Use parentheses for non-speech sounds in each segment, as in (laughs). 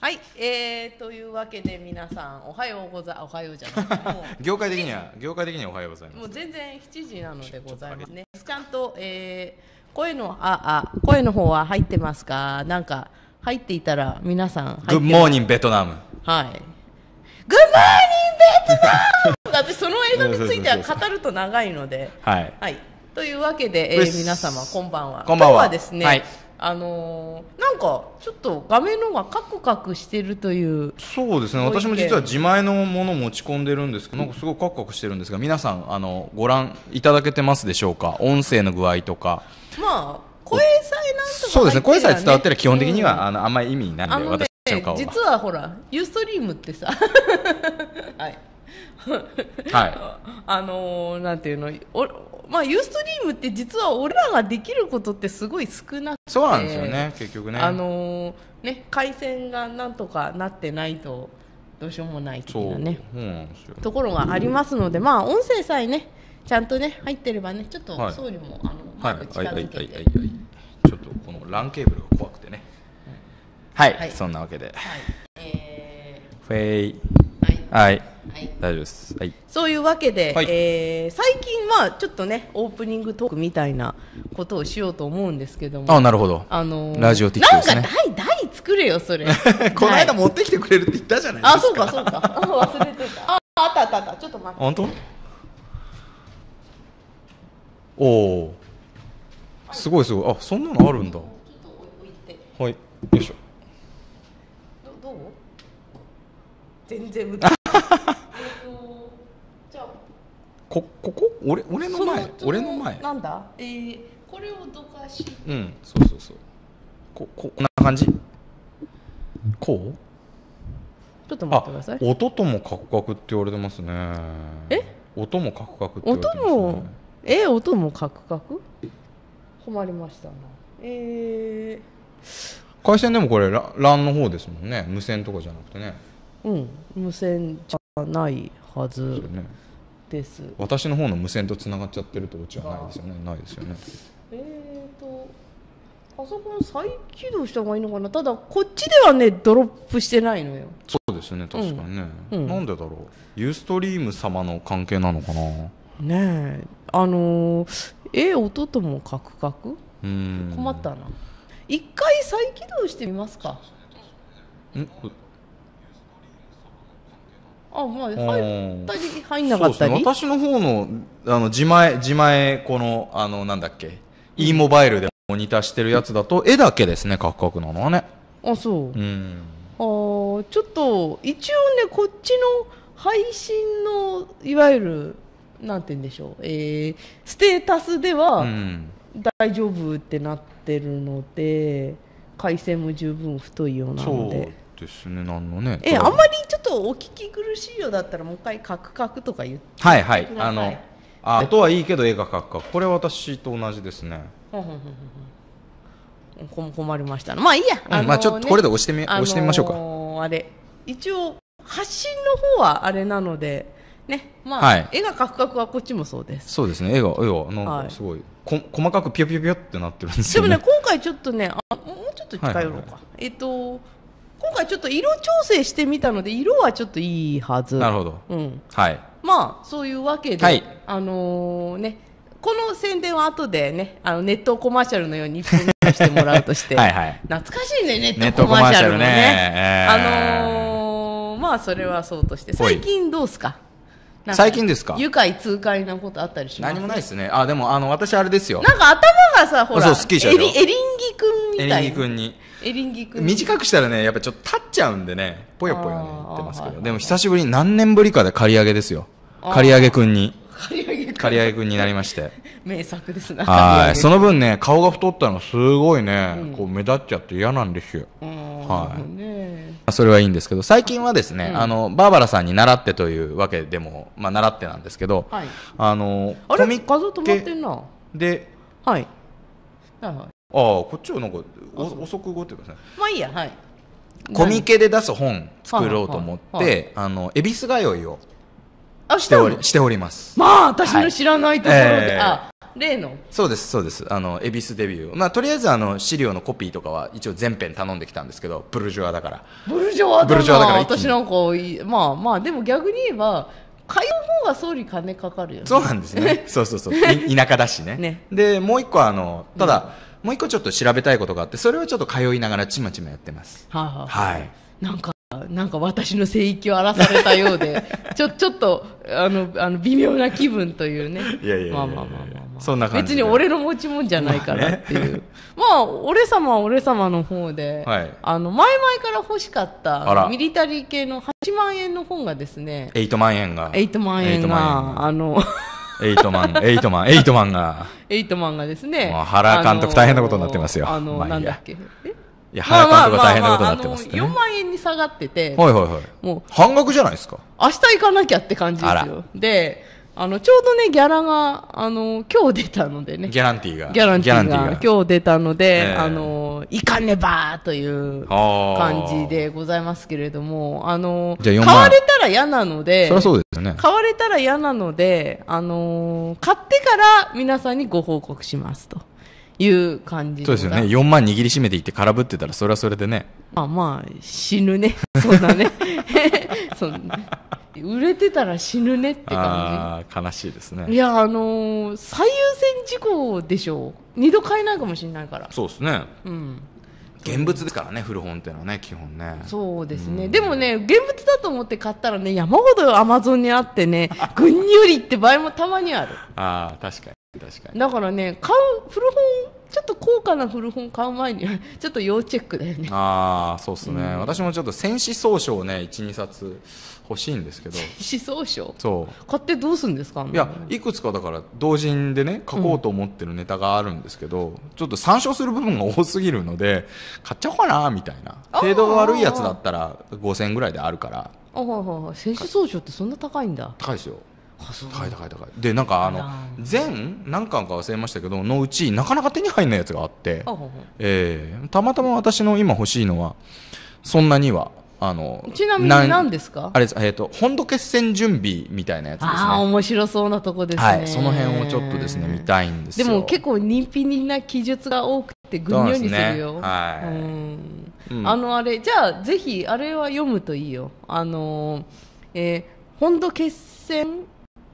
はい、えー、というわけで皆さんおはようござおはようじゃない (laughs) 業界的には業界的にはおはようございますもう全然7時なのでございますねちゃんと、えー、声のああ声の方は入ってますかなんか入っていたら皆さんグッモーニンベトナムはいグッモーニンベトナム私その映画については語ると長いのではい、はい、というわけで、えー、皆様こんばんはこんばんは今日はですね、はいあのー、なんかちょっと画面の方がカクカクしてるというそうですね私も実は自前のもの持ち込んでるんですけどなんかすごいカクカクしてるんですが皆さんあのご覧いただけてますでしょうか音声の具合とかまあ声さえなんとか、ね、そうですね声さえ伝わってら、基本的には、うん、あのあんまり意味ないんで、ね、私の顔は実はほらユーストリームってさ (laughs) はいはい、(laughs) あのー、なんていうのおまあ、ユーストリームって実は俺らができることってすごい少なくてそうなんですよね結局ね,、あのー、ね回線がなんとかなってないとどうしようもないっていうねところがありますので、まあ音声さえねちゃんとね入ってればねちょっと総理も、はい、あの、はい、近づけてちょっとこのランケーブルが怖くてね、はい、はい、そんなわけで、はいえー、フェイはい、はい、大丈夫です、はい、そういうわけで、はい、えー、最近はちょっとねオープニングトークみたいなことをしようと思うんですけどもあなるほど、あのー、ラジオティックです、ね、なんか台台作れよそれ (laughs) この間持ってきてくれるって言ったじゃないですかあそうかそうか (laughs) 忘れてたああったあったあったちょっと待って本当おおすごいすごいあそんなのあるんだはいよいしょ全然無理 (laughs) こここ俺俺の前俺の前なんだえー、これをどかしうんそうそうそうこここんな感じこうちょっと待ってください。音ともカクカクって言われてますね。え？音もカクカクって言われてます、ね、音もえ音もカクカク？困りましたな。えー、回線でもこれラ LAN の方ですもんね。無線とかじゃなくてね。うん無線じゃないはずです、ね、私の方の無線とつながっちゃってるとうちはないですよねないですよねえっ、ー、とパソコン再起動した方がいいのかなただこっちではねドロップしてないのよそうですね確かにね、うんうん、なんでだろうユーストリーム様の関係なのかなねえあのー、え音ともカクカクうん困ったな一回再起動してみますかんあはい、入ったり入んなかったり、ね、私の方のあの自前自前このあのなんだっけ e モバイルでモニターしてるやつだと絵だけですねカクカクなのはねあそう、うん、あちょっと一応ねこっちの配信のいわゆるなんて言うんでしょう、えー、ステータスでは大丈夫ってなってるので、回線も十分太いようなので。ですねなんのねえあんまりちょっとお聞き苦しいようだったらもう一回カクカクとか言ってはいはいあのあとはいいけど絵がカクカクこれ私と同じですねほんほん困りましたまあいいや、うん、まあちょっとこれで押してみ、押してみましょうかあれ一応発信の方はあれなのでねまあ、絵がカクカクはこっちもそうですそうですね絵が絵はなんかすごい、こ細かくピヨピヨピヨってなってるんですよ、ね、でもね今回ちょっとねあもうちょっと近寄ろうか、えっ、と今回ちょっと色調整してみたので色はちょっといいはずなるほど、うん、はいまあそういうわけで、はい、あのー、ねこの宣伝は後でねあのネットコマーシャルのように一本出してもらうとして (laughs) はい、はい、懐かしいねネットコマーシャルもね、ねえー、あのー、まあそれはそうとして最近どうすか、最近ですか愉快痛快なことあったりします何もないですねあでもあの私あれですよなんか頭がさほらそうスキーエリエリンギ君みたいエリンギ君にエリンギ君短くしたらねやっぱちょっと立っちゃうんでねぽよぽよ言ってますけどでも久しぶりに何年ぶりかで刈り上げですよ刈り上げ君に刈り上げ君になりまして名作ですなはい (laughs) その分ね顔が太ったのすごいね、うん、こう目立っちゃって嫌なんですよ、はいねあ、それはいいんですけど最近はですね、うん、あのバーバラさんに習ってというわけでも、まあ、習ってなんですけど、はい、あのあれ止まってんなで、はい、はいああこっちなんか遅くてまあいいやはいコミケで出す本作ろうと思って、あの恵比寿通いをしておりしておりますまあ私の知らないところで、えー、例のそうですそうですあの恵比寿デビューまあとりあえずあの資料のコピーとかは一応全編頼んできたんですけどブルジョアだからブルジョワだから私なんかまあまあでも逆に言えば買いの方が総理金かかるよねそうなんですね (laughs) そうそうそう田舎だしねねでもう一個あのただ、うん、もう一個ちょっと調べたいことがあってそれをちょっと通いながらちまちまやってます、はあ、はあ、はいなんかなんか私の聖域を荒らされたようでちょちょっとあのあの微妙な気分というねいやいやいやいや、まあまあまあまあそんな感じ別に俺の持ち物じゃないからっていう、まあ、ねまあ、俺様は俺様の方で、はい、あの前々から欲しかったミリタリー系の8万円の本がですね8万円が8万円が万円が8万エイトマン、エイトマン、エイトマンが。エイトマンがですね。原監督大変なことになってますよ。あの、なんだっけ。いや、原監督は大変なことになってますね。4万円に下がってて。はいはいはい。もう。半額じゃないですか。明日行かなきゃって感じですよ。で、あの、ちょうどね、ギャラが、あの、今日出たのでね。ギャランティーが。ギャランティーが今日出たので、えー、あの、いかねばという感じでございますけれども、あの、買われたら嫌なので、そりゃそうですよね。買われたら嫌なので、あの、買ってから皆さんにご報告しますと。いう感じそうですよね4万握りしめていって空振ってたらそれはそれでねまあまあ死ぬね (laughs) そんなね (laughs) そん売れてたら死ぬねって感じ悲しいですねいやあのー、最優先事項でしょう二度買えないかもしれないからそうですねうん現物ですからね古本っていうのはね基本ねそうですね、うん、でもね現物だと思って買ったらね山ほどアマゾンにあってねぐんよりって場合もたまにあるああ確か確かにだからね買う古本ちょっと高価な古本買う前には (laughs) ちょっと要チェックだよねああそうっすね、うん、私もちょっと戦士総書をね12冊欲しいんですけど戦士総書そう買ってどうするんですかいやいくつかだから同人でね書こうと思ってるネタがあるんですけど、うん、ちょっと参照する部分が多すぎるので買っちゃおうかなみたいな程度が悪いやつだったら5000円ぐらいであるからああ戦士総書ってそんな高いんだ高いですよ高い高い高いでなんかあの全何巻か忘れましたけどのうちなかなか手に入んないやつがあってえー、たまたま私の今欲しいのはそんなにはあのちなみに何ですかあれえーと、本土決戦準備みたいなやつですねあ面白そうなとこですね、はい、その辺をちょっとですね見たいんですでも結構人気にな記述が多くてぐにょにするよ、はい、あのあれじゃあぜひあれは読むといいよあのー、え本土決戦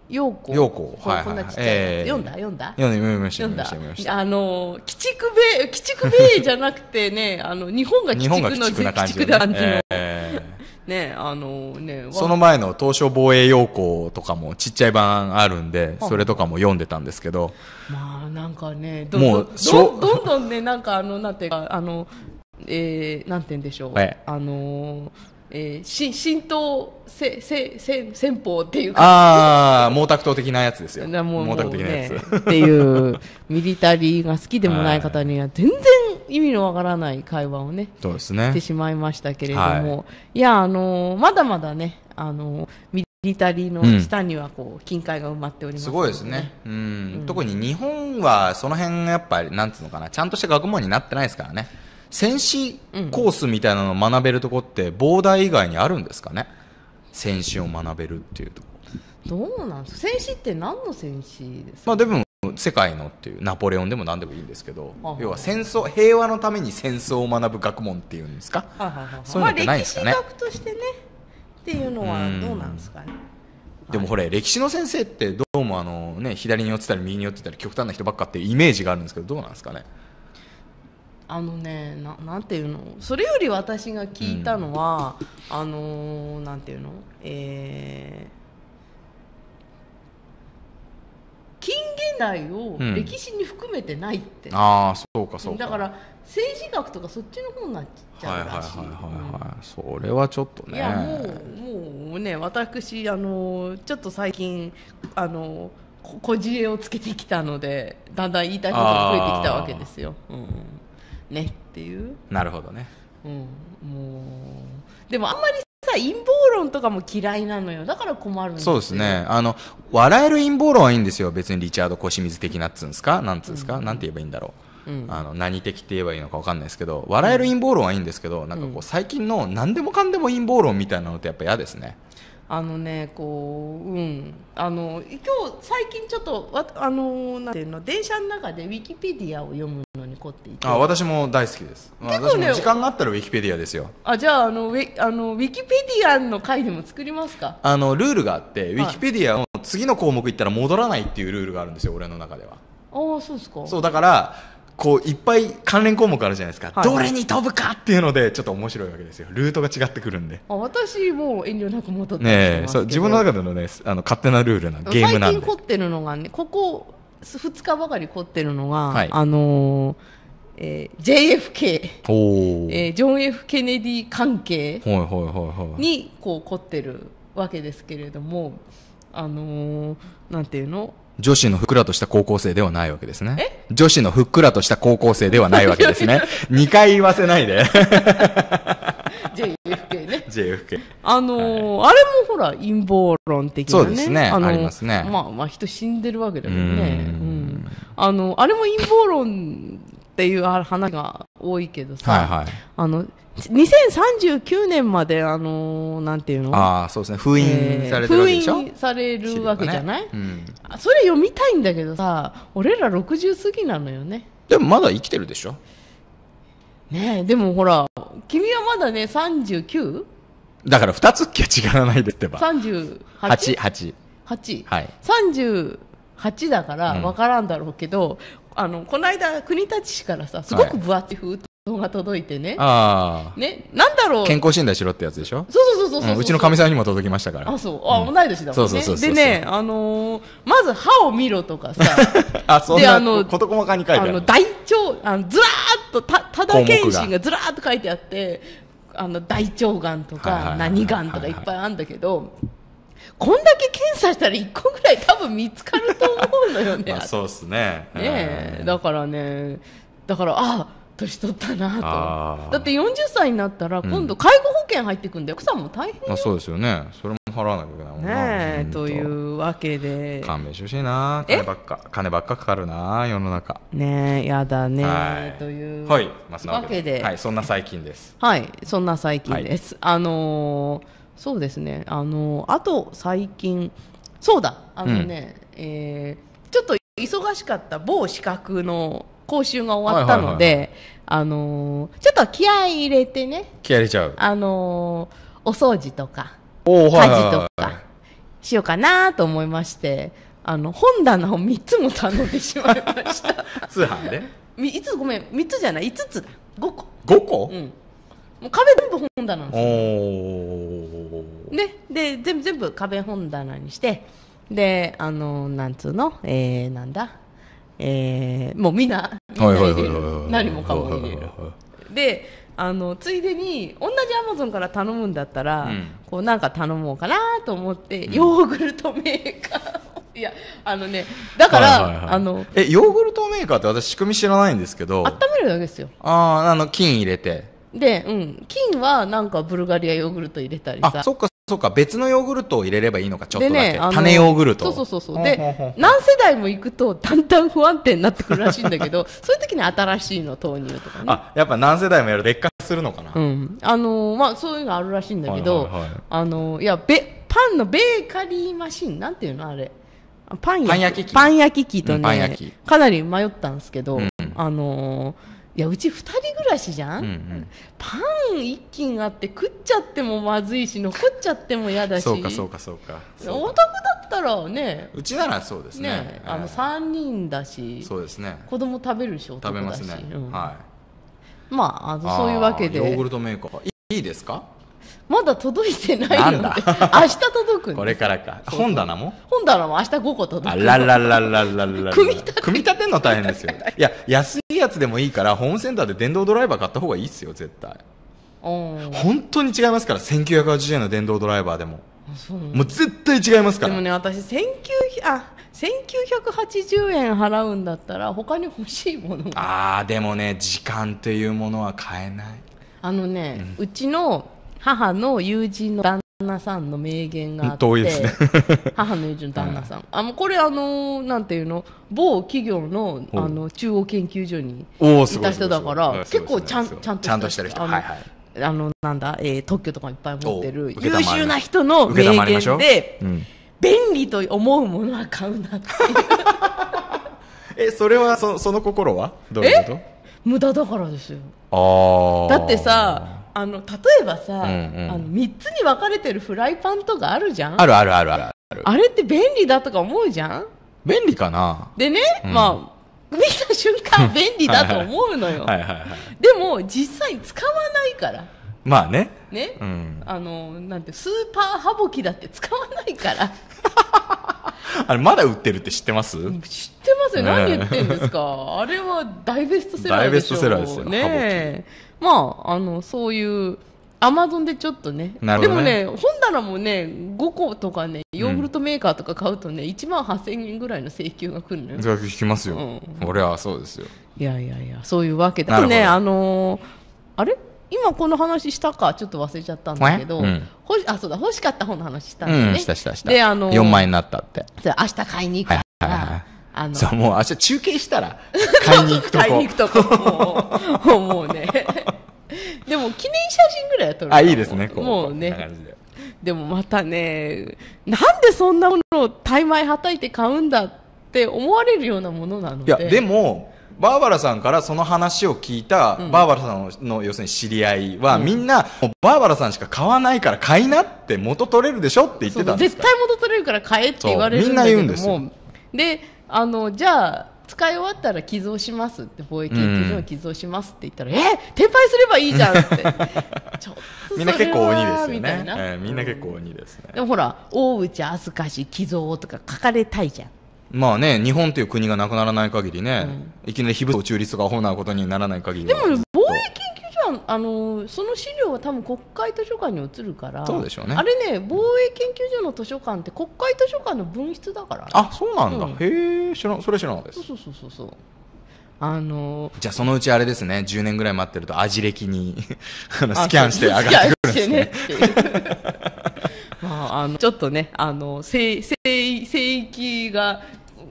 陽子陽子はいはい、えー、読んだ読んだ読んだ読みました読みましたあの鬼畜米鬼畜 (laughs) 米じゃなくてねあの日本が鬼畜の鬼畜な感じ、ね、えー、ねあのねその前の東証防衛要項とかもちっちゃい版あるんでそれとかも読んでたんですけどまあなんかねどもうどどんどんねなんかあのなんていうかあのえー、なんて言うんでしょう、あのーえー、し浸透せせせ戦法っていうかああ毛沢東的なやつですよ毛沢東的なやつ、ね、っていうミリタリーが好きでもない方には全然意味のわからない会話をねそうですねしてしまいましたけれども、はい、いやあのー、まだまだねあのー、ミリタリーの下にはこう、金塊が埋まっております、ねうん、すごいですね、うん、うん、特に日本はその辺やっぱりなんつうのかなちゃんとした学問になってないですからね戦士コースみたいなのを学べるとこって膨大以外にあるんですかね戦士を学べるっていうとこどうなんですか戦士って何の戦士ですか、まあ、でも世界のっていうナポレオンでも何でもいいんですけど要は戦争平和のために戦争を学ぶ学問っていうんですかそういうのけないですかね、まあ、歴史学としてねっていうのはどうなんですかね、でもほれ、歴史の先生ってどうもあの、ね、左に寄ってたり右に寄ってたり極端な人ばっかっていうイメージがあるんですけどどうなんですかねあのねななんていうのそれより私が聞いたのは、うん、あのなんていうのえー近現代を歴史に含めてないって、うん、ああそうかそうかだから政治学とかそっちの方になっちゃうらしいはいはいはいはい、はい、それはちょっとねいやもうもうね私あのちょっと最近あのこじえをつけてきたのでだんだん言いたいことが増えてきたわけですよ、うんねっていうなるほどね、うん、もうでもあんまりさ陰謀論とかも嫌いなのよだから困るそうですねあの笑える陰謀論はいいんですよ別にリチャード・コシミズ的なっつうんですかなんつうんですか、うん、なんて言えばいいんだろううん、あの何的って言えばいいのか分かんないですけど笑える陰謀論はいいんですけど、なんかこう最近の何でもかんでも陰謀論みたいなのってやっぱ嫌ですね、あのねこううんあの今日最近ちょっとわあのなんていうの電車の中でウィキペディアを読むのに凝っていてあ私も大好きです、結構ね私も時間があったらウィキペディアですよあじゃああのウィあのウィキペディアの回でも作りますかあのルールがあってウィキペディアの次の項目行ったら戻らないっていうルールがあるんですよ俺の中ではああそうですかそうだからこういっぱい関連項目あるじゃないですか、はい、どれに飛ぶかっていうのでちょっと面白いわけですよルートが違ってくるんで私もう遠慮なく戻ってねそう自分の中でのねあの勝手なルールなゲームなんで最近凝ってるのがねここ2日ばかり凝ってるのが、はい、あのーえー、JFK、えー、ジョン・ F・ ケネディ関係にこう凝ってるわけですけれども、あのー、なんていうの女子のふっくらとした高校生ではないわけですね。女子のふっくらとした高校生ではないわけですね。2 (laughs) 回言わせないで。JFK (laughs) ね。JFK。あのーはい、あれもほら陰謀論的なね。そうですね。あのー、ありますね。まあまあ人死んでるわけだよね。うんうん、あのー、あれも陰謀論っていう話が多いけどさ、はいはい、あの2039年まであのなんていうのあそうですね封印されるわけでしょ、えー、封印されるわけじゃない、ねうん、それ読みたいんだけどさ俺ら60過ぎなのよねでもまだ生きてるでしょねでもほら君はまだね 39? だから2つっきは違わないでってば 38?8 はい38だから分からんだろうけど、うあのこの間国立市からさすごく分厚い封筒が届いてね、ああねなんだろう健康診断しろってやつでしょそうそうそうそう、うん、うちのかみさんにも届きましたからあそうあ、うん、同い年だもんねそうそうそうでね、あのー、まず歯を見ろとかさ (laughs) あそんな事細かに書いてあるあの大腸あのずらーっとた多田健診がずらーっと書いてあってあの大腸がんとか何がんとかいっぱいあるんだけど、はいはいはいはいこんだけ検査したら1個ぐらい多分見つかると思うのよね (laughs) まあ、そうですねねだからねだからあ年取ったなとだって40歳になったら今度介護保険入ってくんで、うん、草も大変よそうですよねそれも払わなきゃいけないもんねというわけで勘弁してほしいな金ばっか金ばっかかかるな世の中ねやだね、はい、というはい、まあ、わけで、はい、そんな最近ですはいそんな最近です、はい、あのーそうですねあのあと最近そうだあのね、うん、えー、ちょっと忙しかった某資格の講習が終わったので、あのちょっと気合い入れてね気合い入れちゃうあのお掃除とか家事とかしようかなと思いまして、あの本棚を3つも頼んでしまいました (laughs) 通販で、ね、いつごめん3つじゃない5つだ5個5個、うんもう壁全部本棚なんですよ、ね、で全部全部壁本棚にしてであのなんつうのえー、なんだえー、もうみんな何もかも入れるであのついでに同じアマゾンから頼むんだったら、うん、こうなんか頼もうかなと思って、うん、ヨーグルトメーカー (laughs) いやあのねだから、はいはいはい、あのえヨーグルトメーカーって私仕組み知らないんですけど温めるだけですよあああの菌入れてで、うん、金はなんかブルガリアヨーグルト入れたりさ。あ、そっかそっか、別のヨーグルトを入れればいいのか、ちょっとだけ。ね、種ヨーグルト。そうそうそうそう。で、何世代も行くと、だんだん不安定になってくるらしいんだけど、(laughs) そういう時に新しいの投入とかね。あ、やっぱ何世代もやる劣化するのかな。うん。あのー、まあ、そういうのあるらしいんだけど、はいはいはい、あのー、いや、べ、パンのベーカリーマシン、なんていうのあれ。パン焼き器。パン焼き器とね、うん、かなり迷ったんですけど、うん、あのーいやうち2人暮らしじゃん、うんうん、パン1斤あって食っちゃってもまずいし残っちゃっても嫌だしそうかそうかそうかお宅だったらねうちならそうですね、ね、あの3人だしそうですね子供食べるでしょ食べますね、うん、はいまああのそういうわけでヨーグルトメーカーいいですかまだ届いてないので (laughs) 明日届くこれからか本棚も本棚も明日5個届くあららららららら組み立てんの大変ですよ (laughs) いや安やつでもいいからホームセンターで電動ドライバー買った方がいいっすよ絶対本当に違いますから1980円の電動ドライバーでももう絶対違いますからでもね私1900あ1980円払うんだったら他に欲しいものああでもね時間っていうものは買えないあのね、うん、うちの母の友人の旦旦那さんの名言があって遠いですね (laughs) 母の友人の旦那さん、はい、あのこれあのなんていうの某企業のあの中央研究所にいた人だから結構ちゃんちゃんとちゃんとしてる人はいはいあのなんだ、えー、特許とかいっぱい持ってる優秀な人の名言で、うん、便利と思うものは買うなって (laughs) えそれはそその心はどういうこと無駄だからですよあだってさあの例えばさ、うんうん、あの3つに分かれてるフライパンとかあるじゃんあるあるあるあるあれって便利だとか思うじゃん便利かなでね、うん、まあ見た瞬間便利だと思うのよはい、でも実際使わないからまあねね、うん、あのなんてスーパーハボキだって使わないから (laughs) (laughs) あれまだ売ってるって知ってます知ってますよ、何言ってんですかあれは大ベストセラーですよ大ベストセラーですよねまああのそういうアマゾンでちょっとね、ね、でもね本棚もね5個とかねヨーグルトメーカーとか買うとね、うん、1万8000円ぐらいの請求が来るのよ聞きますよ、うん、俺はそうですよいやいやいやそういうわけだとねあのー、あれ今この話したかちょっと忘れちゃったんだけど、うん、ほあそうだ欲しかった本の話したんだよね、うん、したしたしたであのー、4万円になったってじゃ明日買いに行くから、はいはいはいあのそうもう明日中継したら (laughs) 買いに行くとこ買いに行くとこもうもうね (laughs) でも記念写真ぐらいは撮るあいいですねもうねでもまたねなんでそんなものを大枚はたいて買うんだって思われるようなものなのでいやでもバーバラさんからその話を聞いた、バーバラさんの要するに知り合いは、みんな、バーバラさんしか買わないから買いなって元取れるでしょって言ってたんです絶対元取れるから買えって言われるんだけども。みんな言うんですで、あの、じゃあ、使い終わったら寄贈しますって貿易金の寄贈しますって言ったら、うん、え転売すればいいじゃんって (laughs) みんな結構鬼ですよねみんな結構鬼ですね、でもほら大内あずかし寄贈とか書かれたいじゃんまあね日本という国がなくならない限りね、うん、いきなり非武装中立がアホなことにならない限りでも防衛研究所はあのその資料は多分国会図書館に移るからそうでしょうねあれね防衛研究所の図書館って国会図書館の分室だからあそうなんだ、うん、へえそれ知らなかったですそうそうそうそうあのー、じゃあそのうちあれですね10年ぐらい待ってると味歴に (laughs) スキャンして上がってくるんですね (laughs) まあ、あのちょっとねあのせい、聖域が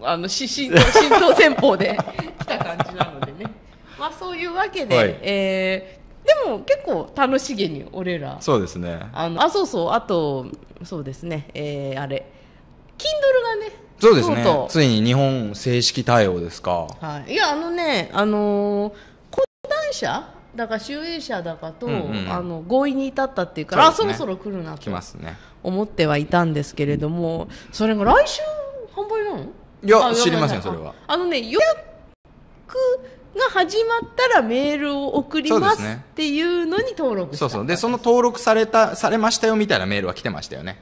あの浸透浸透戦法で来た感じなのでね。(laughs) まあそういうわけで、はい、えー、でも結構楽しげに俺らそうですねあのあそうそうあとそうですねえー、あれ Kindle がねそうですねついに日本正式対応ですか、はい、いやあのねあのー、講談社だから集英社だかと、うんうんあの合意に至ったっていうからそ、ね,、あそろそろ来るなと思ってはいたんですけれども、ね、それが来週販売なのいや知りませんそれはあのね予約が始まったらメールを送りますっていうのに登録したそうそうでその登録されたされましたよみたいなメールは来てましたよね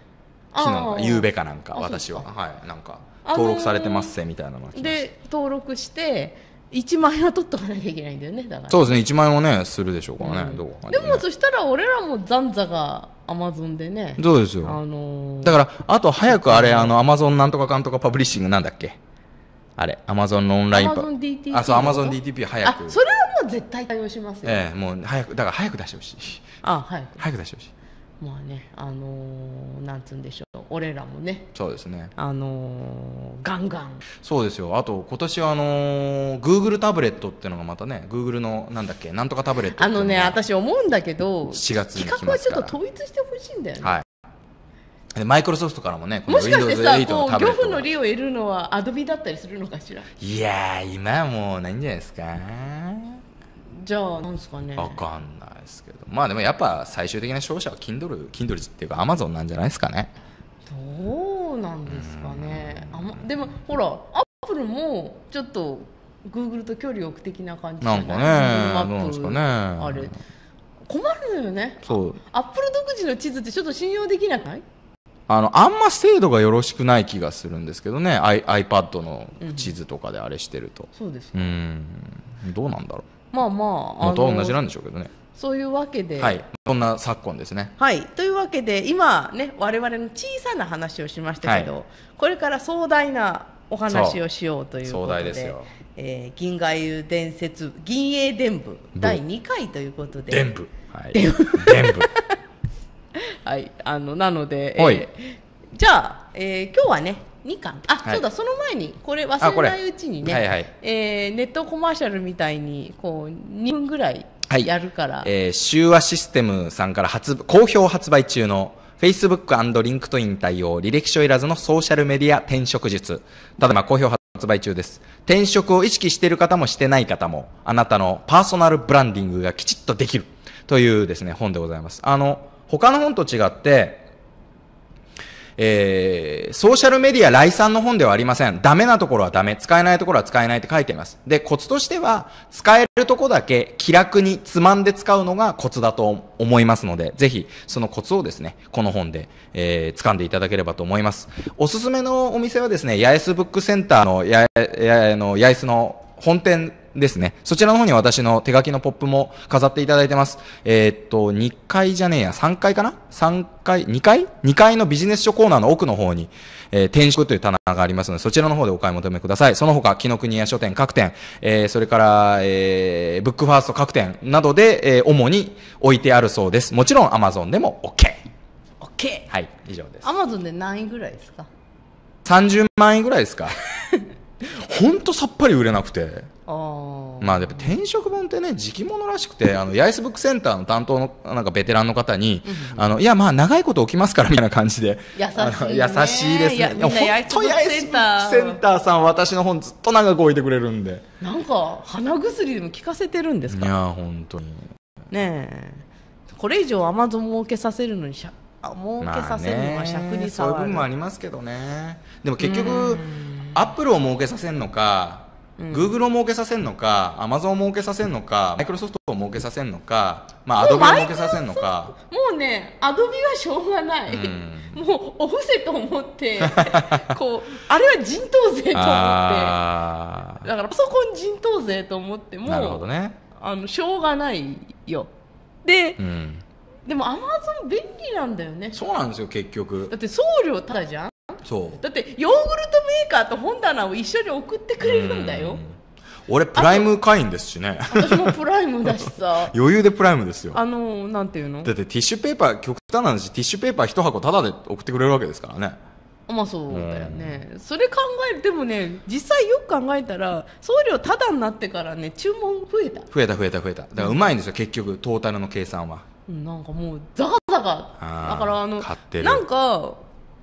昨日夕べかなんか私ははいなんか登録されてますせみたいなのが来で登録して1万円は取っとかなきゃいけないんだよねだからそうですね1万円はねするでしょうからね、うん、どうでもそしたら俺らも残渣がアマゾンでねそうですよ、あのー、だからあと早くあれあのアマゾンなんとかかんとかパブリッシングなんだっけあれアマゾンのオンラインアあそうアマゾン DTP 早くそれはもう絶対対応しますよ、ええもう早くだから早く出してほしいあ早く早く出してほしいまあねあのー、なんつうんでしょう俺らもねそうですねあのー、ガンガンそうですよあと今年はあのー、グーグルタブレットっていうのがまたねグーグルのなんだっけなんとかタブレットあのね私思うんだけど7月に企画はちょっと統一してほしいんだよね、はいマイクロソフトからもね、もしかしてさ、こう、漁夫の利を得るのはアドビだったりするのかしらいや今はもうないんじゃないですか。じゃあ、なんですかね。わかんないですけど。まあでもやっぱ最終的な勝者は Kindle、Kindle っていうか Amazon なんじゃないですかね。どうなんですかね、あでもほらアップルもちょっとグーグルと距離を置く的な感じなんかねマップねあれ困るのよねそうアップル独自の地図ってちょっと信用できなくないあのあんま精度がよろしくない気がするんですけどね I iPad の地図とかであれしてると、うん、そうです、ね、うんどうなんだろうまあまあ元は同じなんでしょうけどねそういうわけで、はい、そんな昨今ですね。はい、というわけで今ね我々の小さな話をしましたけど、はい、これから壮大なお話をしようということで。でえー、銀河遊伝説銀英伝部第2回ということで伝部はい伝部 (laughs) はいあのなので、えー、じゃあ、えー、今日はね2巻あ、はい、そうだその前にこれ忘れないうちにね、はいはい、えー、ネットコマーシャルみたいにこう2分ぐらいやるから、はい、えー、週システムさんから発好評発売中の Facebook& リンクトイン対応履歴書いらずのソーシャルメディア転職術ただいま好評発売中です転職を意識している方もしてない方もあなたのパーソナルブランディングがきちっとできるというですね本でございますあの他の本と違ってえー、ソーシャルメディア来産の本ではありません。ダメなところはダメ。使えないところは使えないって書いています。で、コツとしては、使えるとこだけ気楽につまんで使うのがコツだと思いますので、ぜひ、そのコツをですね、この本で、えー、掴んでいただければと思います。おすすめのお店はですね、八重洲ブックセンターの、や、や、の、八重洲の本店ですね。そちらの方に私の手書きのポップも飾っていただいてます。えー、っと、2階じゃねえや、3階かな ?3 階、2階 ?2 階のビジネス書コーナーの奥の方に、えー、転職という棚がありますので、そちらの方でお買い求めください。その他、木の国屋書店各店、えー、それから、えー、ブックファースト各店などで、えー、主に置いてあるそうです。もちろん Amazon でも OK。OK! はい、以上です。Amazon で何位ぐらいですか30万円ぐらいですか (laughs) ほんとさっぱり売れなくて。まあ、やっぱ転職本ってね、時期物らしくて、あの、八イスブックセンターの担当の、なんかベテランの方に、あの、いや、まあ、長いこと起きますから、みたいな感じで。優しい、ね、優しいですね。本当ヤイスブックセンターさん、私の本ずっと長く置いてくれるんで。なんか、鼻薬でも効かせてるんですかいや、本当に。ねえ。これ以上アマゾン儲けさせるのにしゃ、儲けさせるのは尺に触る、まあそういう部分もありますけどね。でも結局、アップルを儲けさせるのか、グーグルを儲けさせるのか、アマゾンを儲けさせるのか、マイクロソフトを儲けさせるのか、まあ、a d o を儲けさせるのか。もうね、アドビはしょうがない。うん、もう、お布施と思って、(laughs) こう、あれは人頭税と思って、だからパソコン人頭税と思っても、なるほどね。あの、しょうがないよ。で、うんでもアマゾン便利なんだよねそうなんですよ結局だって送料ただじゃんそうだってヨーグルトメーカーと本棚を一緒に送ってくれるんだよ俺プライム会員ですしね私もプライムだしさ (laughs) 余裕でプライムですよあのなんていうのだってティッシュペーパー極端な話ティッシュペーパー一箱タダで送ってくれるわけですからねまあそうだよね、それ考えるでもね実際よく考えたら送料タダになってからね注文増えた増えた増えた増えただからうまいんですよ、うん、結局トータルの計算はなんかもうザカザカだからあのなんか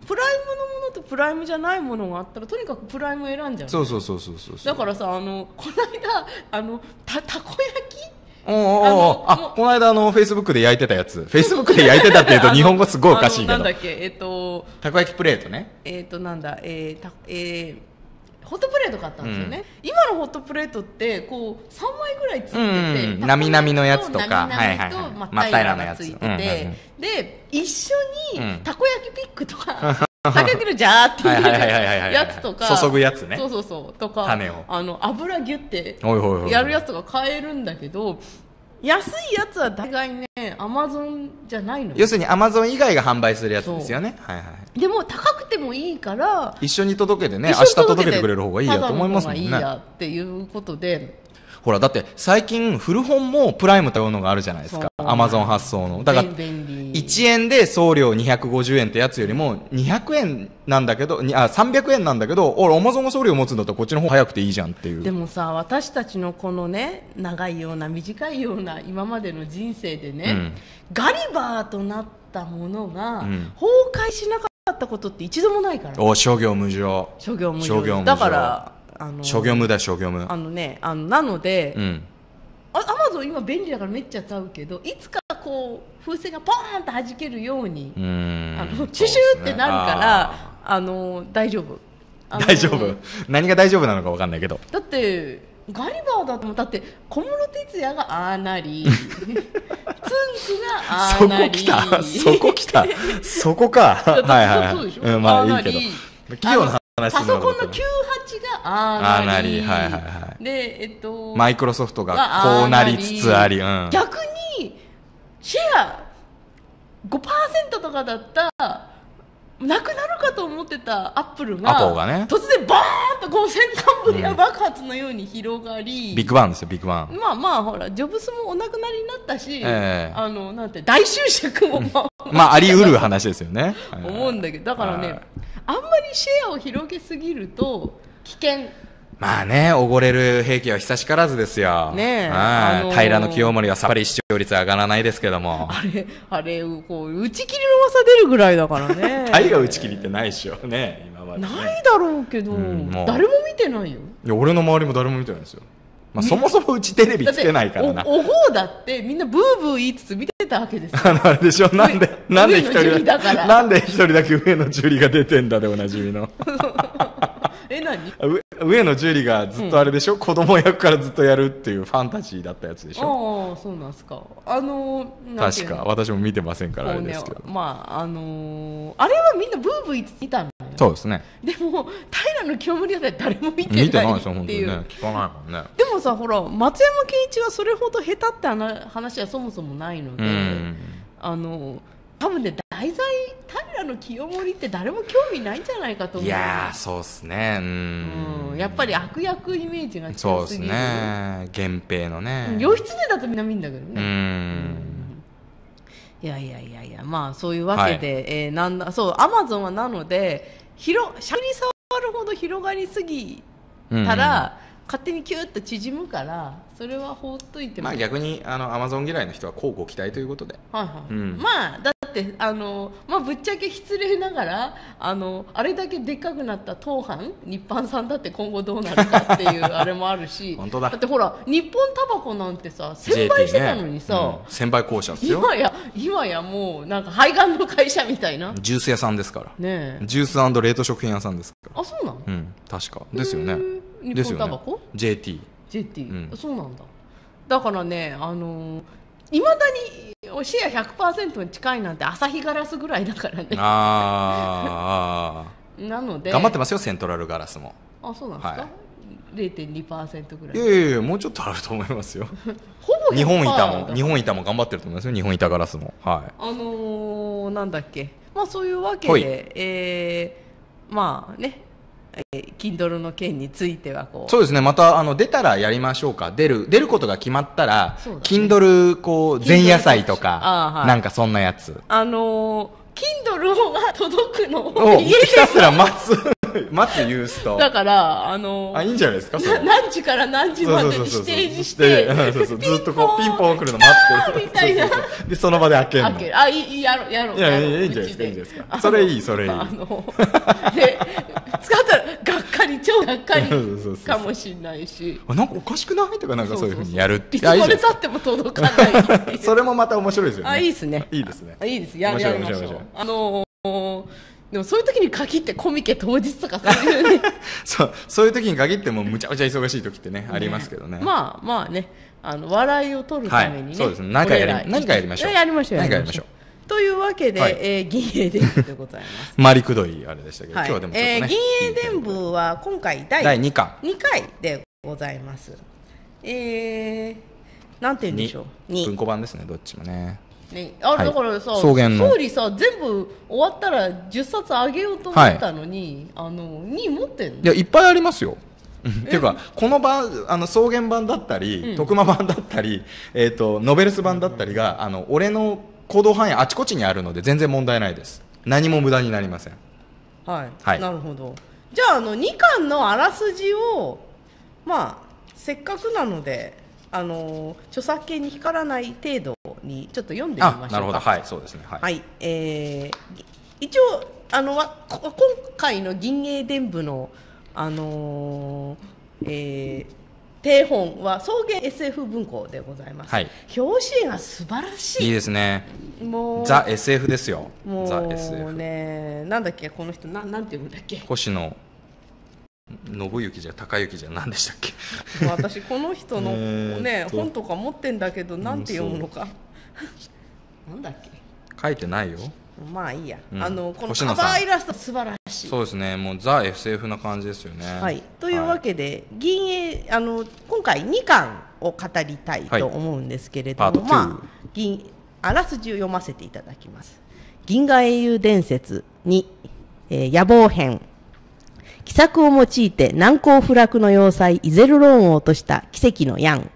プライムのものとプライムじゃないものがあったらとにかくプライム選んじゃうそうそうそうそうそうだからさあのこの間あのたたこ焼きおおおあこの間あのフェイスブックで焼いてたやつフェイスブックで焼いてたっていうと日本語すごいおかしいけどなんだっけえっ、ー、とたこ焼きプレートねえっ、ー、となんだえー、たえーホットプレート買ったんですよね、うん、今のホットプレートってこう3枚ぐらいついてて、うんなみなみのやつとかなみとまったいらのやつついてて、うんうんうん、で一緒にたこ焼きピックとか、(laughs) たこ焼きのじゃーっていうやつとか注ぐやつねそうそうそうとかあの油ギュってやるやつとか買えるんだけど安いやつは大概ねアマゾンじゃないの要するにアマゾン以外が販売するやつですよね、はいはい、でも高くてもいいから一緒に届けてね明日届けてくれる方がいいやと思いますもんねっていうことでほら、だって最近古本もプライムというのがあるじゃないですか。アマゾン発送の。だから、1円で送料250円ってやつよりも、200円なんだけど、あ、300円なんだけど、俺、アマゾンが送料持つんだったらこっちの方早くていいじゃんっていう。でもさ、私たちのこのね、長いような、短いような、今までの人生でね、うん、ガリバーとなったものが、崩壊しなかったことって一度もないから、ね。お、商業無常。商業無常だから、あの諸業務だ諸業務あのねあのなので、うん、アマゾン今便利だからめっちゃ使うけどいつかこう風船がポーンとはじけるようにあのシュシュってなるから、ね、あの大丈夫大丈夫何が大丈夫なのか分かんないけどだってガリバーだともだって小室哲哉がああなりつんくがああなりそこ来たそこ来たそこかはいはい、うん、まあいいけど器用なパソコンの98がああなりはいはいはいでえっとマイクロソフトがこうなりつつあり、うん、逆にシェア5%とかだったなくなるかと思ってたアップルががね突然バーンとこう戦艦ぶりア爆発のように広がり、うん、ビッグバンですよビッグバンまあまあほらジョブスもお亡くなりになったし、えー、あのなんて大集職も、まああり得る話ですよね (laughs) 思うんだけどだからねあんまりシェアを広げすぎると危険まあね、おごれる兵器は久しからずですよ。ねえ。あのー、平の清盛はさっぱり視聴率上がらないですけども。(laughs) あれ、あれ、こう、打ち切りの噂出るぐらいだからね。(laughs) 大が打ち切りってないでしょ、ね、今まで、ね、ないだろうけど、うん、誰も見てないよ。いや、俺の周りも誰も見てないんですよ。まあ、そもそもうちテレビつけないからな。おほうだってみんなブーブー言いつつ見てたわけですよ。(laughs) あれでしょなんで、なんで一人、なんで一人だけ上のジュリが出てんだでおなじみの。え、何上野樹里がずっとあれでしょ、うん、子供役からずっとやるっていうファンタジーだったやつでしょああそうなんですかあの確か私も見てませんからあれですけど、ね、まああのー、あれはみんなブーブー言ってたのそうですねでも平の清盛だったら誰も見てない見てないですよ本当にね聞かないもんねでもさほら松山ケンイチはそれほど下手って話はそもそもないので、あのー多分ね題材平清盛って誰も興味ないんじゃないかと思ういやそうっすねうんやっぱり悪役イメージが強すそうですね源平のね義経だとみんな見んだけどねうんいやいやいやいやまあそういうわけで、はい、えー、なんだそうアマゾンはなので広しゃに触るほど広がりすぎたら、うんうん勝手にキュッと縮むからそれは放っといてもまあ逆にあのアマゾン嫌いの人はこうご期待ということで、まあだってあの、まあ、ぶっちゃけ失礼ながらあのあれだけでっかくなった当藩日本さんだって今後どうなるかっていうあれもあるし (laughs) 本当だだってほら日本タバコなんてさ1000倍してたのにさ、ねうん、1000倍校舎ですよ今や今やもうなんか肺がんの会社みたいなジュース屋さんですからねジュース冷凍食品屋さんですからあそうなの、うん、確かですよね日本タバコ、JT, JT、うん、そうなんだだからねあのい、まだにシェア100%に近いなんて朝日ガラスぐらいだからねああ (laughs) なので頑張ってますよセントラルガラスもあそうなんですか、はい0.2%ぐらいいやいやもうちょっとあると思いますよ (laughs) ほぼ日本板も日本板も頑張ってると思いますよ日本板ガラスもはいあのー、なんだっけまあそういうわけで、えー、まあねえー、Kindle の件についてはこうそうですねまたあの出たらやりましょうか出る出ることが決まったら、ね、Kindle こう前夜祭とか、はい、なんかそんなやつあのー、Kindle が届くのを家でひたすら待つ (laughs) 待つユースとだからあのー、あいいんじゃないですか何時から何時までに指定してずっとこうピンポン来るの待ってるみたいなでその場で開けるのあいいやろやろいやいいんじゃないですかいいんじゃないですかそれいいそれいいあのー、でり超がっかりかもしれないしあなんかおかしくないとかなんかそういうふうにやるっていつまでたっても届かない (laughs) それもまた面白いですよねあいいですねいいですねいいですややりましょうあのーでもそういう時に限ってコミケ当日とかそういうね (laughs) そうそういう時に限ってもむちゃむちゃ忙しい時ってね、ね、ありますけどねまあまあねあの笑いを取るためにね、はい、そうですね何かやり何かやりましょうやりましょうやりましょうというわけで、はい、えー、銀英伝部でございます。ま (laughs) りくどいあれでしたけど、はい、今日でもちょっとね、えー、銀英伝部は今回第二巻二回でございます。えー、なんて言うんでしょう。文庫版ですね、どっちもね。ね、あ、はい、だからさ、総理さ、全部終わったら十冊あげようと思ったのに、はい、あの、2持ってんのいや、いっぱいありますよ。っていうかこの版あの草原版だったり、うん、徳間版だったり、えーと、とノベルス版だったりが、うん、あの俺の行動範囲あちこちにあるので全然問題ないです何も無駄になりませんはい、はい、なるほどじゃああの2巻のあらすじをまあせっかくなのであの著作権に光らない程度にちょっと読んでみましょうかなるほどはいそうですねはい、はい、えー、一応あのこ今回の銀英伝部のあのー、えー定本は草原 SF 文庫でございます、はい、表紙が素晴らしいいいですねもうザ・ SF ですよもうねなんだっけこの人ななんて読むんだっけ星野信行じゃ高行じゃ何でしたっけ私この人の (laughs) ね本とか持ってんだけどなんて読むのか、うん、なんだっけ書いてないよまあいいや、うん、あのこのカバーイラスト素晴らしいそうですねもうザ・ SF な感じですよね。はい、というわけで、はい、銀英あの今回2巻を語りたいと思うんですけれども、はい、まあ、銀あらすじを読ませていただきます。銀河英雄伝説2、えー、野望編奇策を用いて難攻不落の要塞イゼルローンを落とした奇跡のヤン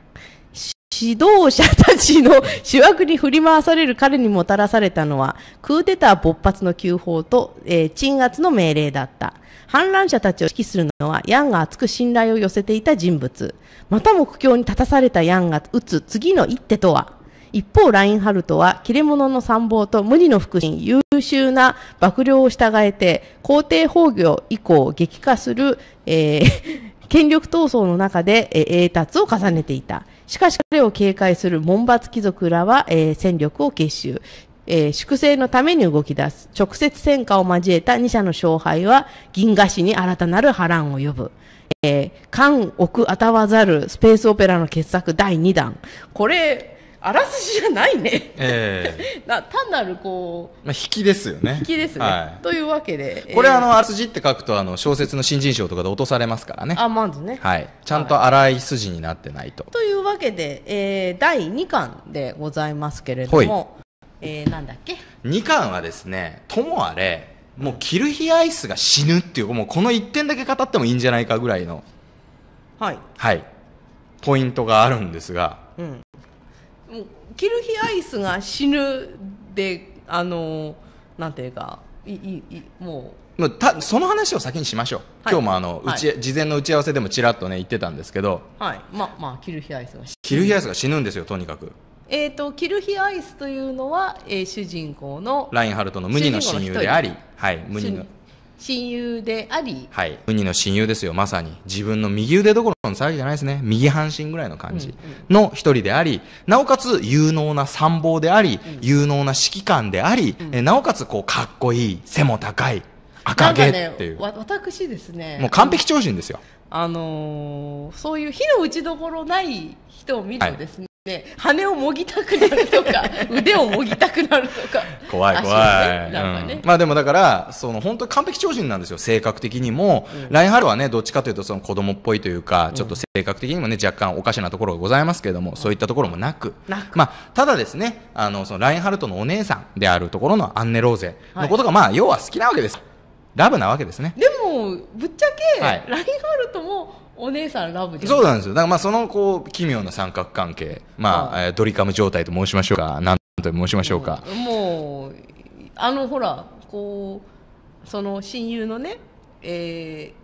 指導者たちの主役に振り回される彼にもたらされたのは、クーデター勃発の急報と、えー、鎮圧の命令だった。反乱者たちを指揮するのは、ヤンが厚く信頼を寄せていた人物。またも苦境に立たされたヤンが打つ次の一手とは一方、ラインハルトは、切れ者の参謀と無理の腹心、優秀な幕僚を従えて、皇帝崩御以降激化する、えー、権力闘争の中で、えー、達を重ねていた。しかし、彼を警戒する門閥貴族らは、えー、戦力を結集。えー、粛清のために動き出す。直接戦火を交えた二者の勝敗は、銀河氏に新たなる波乱を呼ぶ。えー、奥あたわざるスペースオペラの傑作第2弾。これ、あらすじじゃないね、えー、(laughs) な単なるこう、まあ、引きですよね引きですね、はい、というわけでこれ、えー、あのあらすじって書くとあの小説の新人賞とかで落とされますからねあまずね、はい、ちゃんと荒い筋になってないと、はい、というわけで、えー、第2巻でございますけれども、えー、なんだっけ2巻はですねともあれもうキルヒアイスが死ぬっていうもうこの1点だけ語ってもいいんじゃないかぐらいのはい、はい、ポイントがあるんですが、うん、キルヒアイスが死ぬであのなんていうかいいいもうもうたその話を先にしましょう、はい、今日もあの、はい、うち事前の打ち合わせでもちらっとね言ってたんですけどはいままあキルヒアイスがキルヒアイスが死ぬんですよとにかくえーと、とキルヒアイスというのは、えー、主人公のラインハルトの無二の親友であり、はい、無二の親友であり、はい、ウニの親友ですよまさに自分の右腕どころの騒ぎじゃないですね右半身ぐらいの感じの一人であり、うんうん、なおかつ有能な参謀であり、うん、有能な指揮官であり、うん、えなおかつこうかっこいい背も高い赤毛っていう、ね、私ですねもう完璧超人ですよあのー、そういう火の打ちどころない人を見るとですね、ね、羽をもぎたくなるとか (laughs) 腕をもぎたくなるとか怖い怖い、ねねうん、まあでもだからその本当に完璧超人なんですよ性格的にも、うん、ラインハルはねどっちかというとその子供っぽいというか、ちょっと性格的にもね若干おかしなところがございますけれども、そういったところもなくまあ、ただですねあのそのラインハルトのお姉さんであるところのアンネ・ローゼのことが、はい、まあ要は好きなわけですラブなわけですねでもぶっちゃけ、はい、ラインハルトもお姉さんラブそうなんですよだからまあそのこう奇妙な三角関係まあ、はい、ドリカム状態と申しましょうかなんと申しましょうかもうあのほらこうその親友のねえ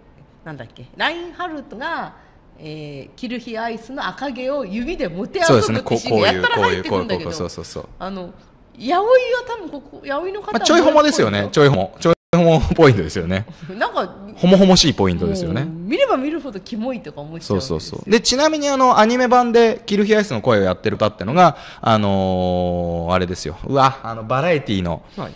ー、なんだっけラインハルトが、えー、キルヒアイスの赤毛を指で持て遊ぶってシーンがやったら入ってくんだけどあの八百は多分ここ八百の方、まあ、ちょいホうですよねちょいホモちょいホモポイントですよね。なんか、ほもほもしいポイントですよね。見れば見るほどキモいとか思っちゃうそうそうそう。で、ちなみにあの、アニメ版で、キルヒアイスの声をやってる歌ってのが、あのー、あれですよ。うわ、あの、バラエティの、はい、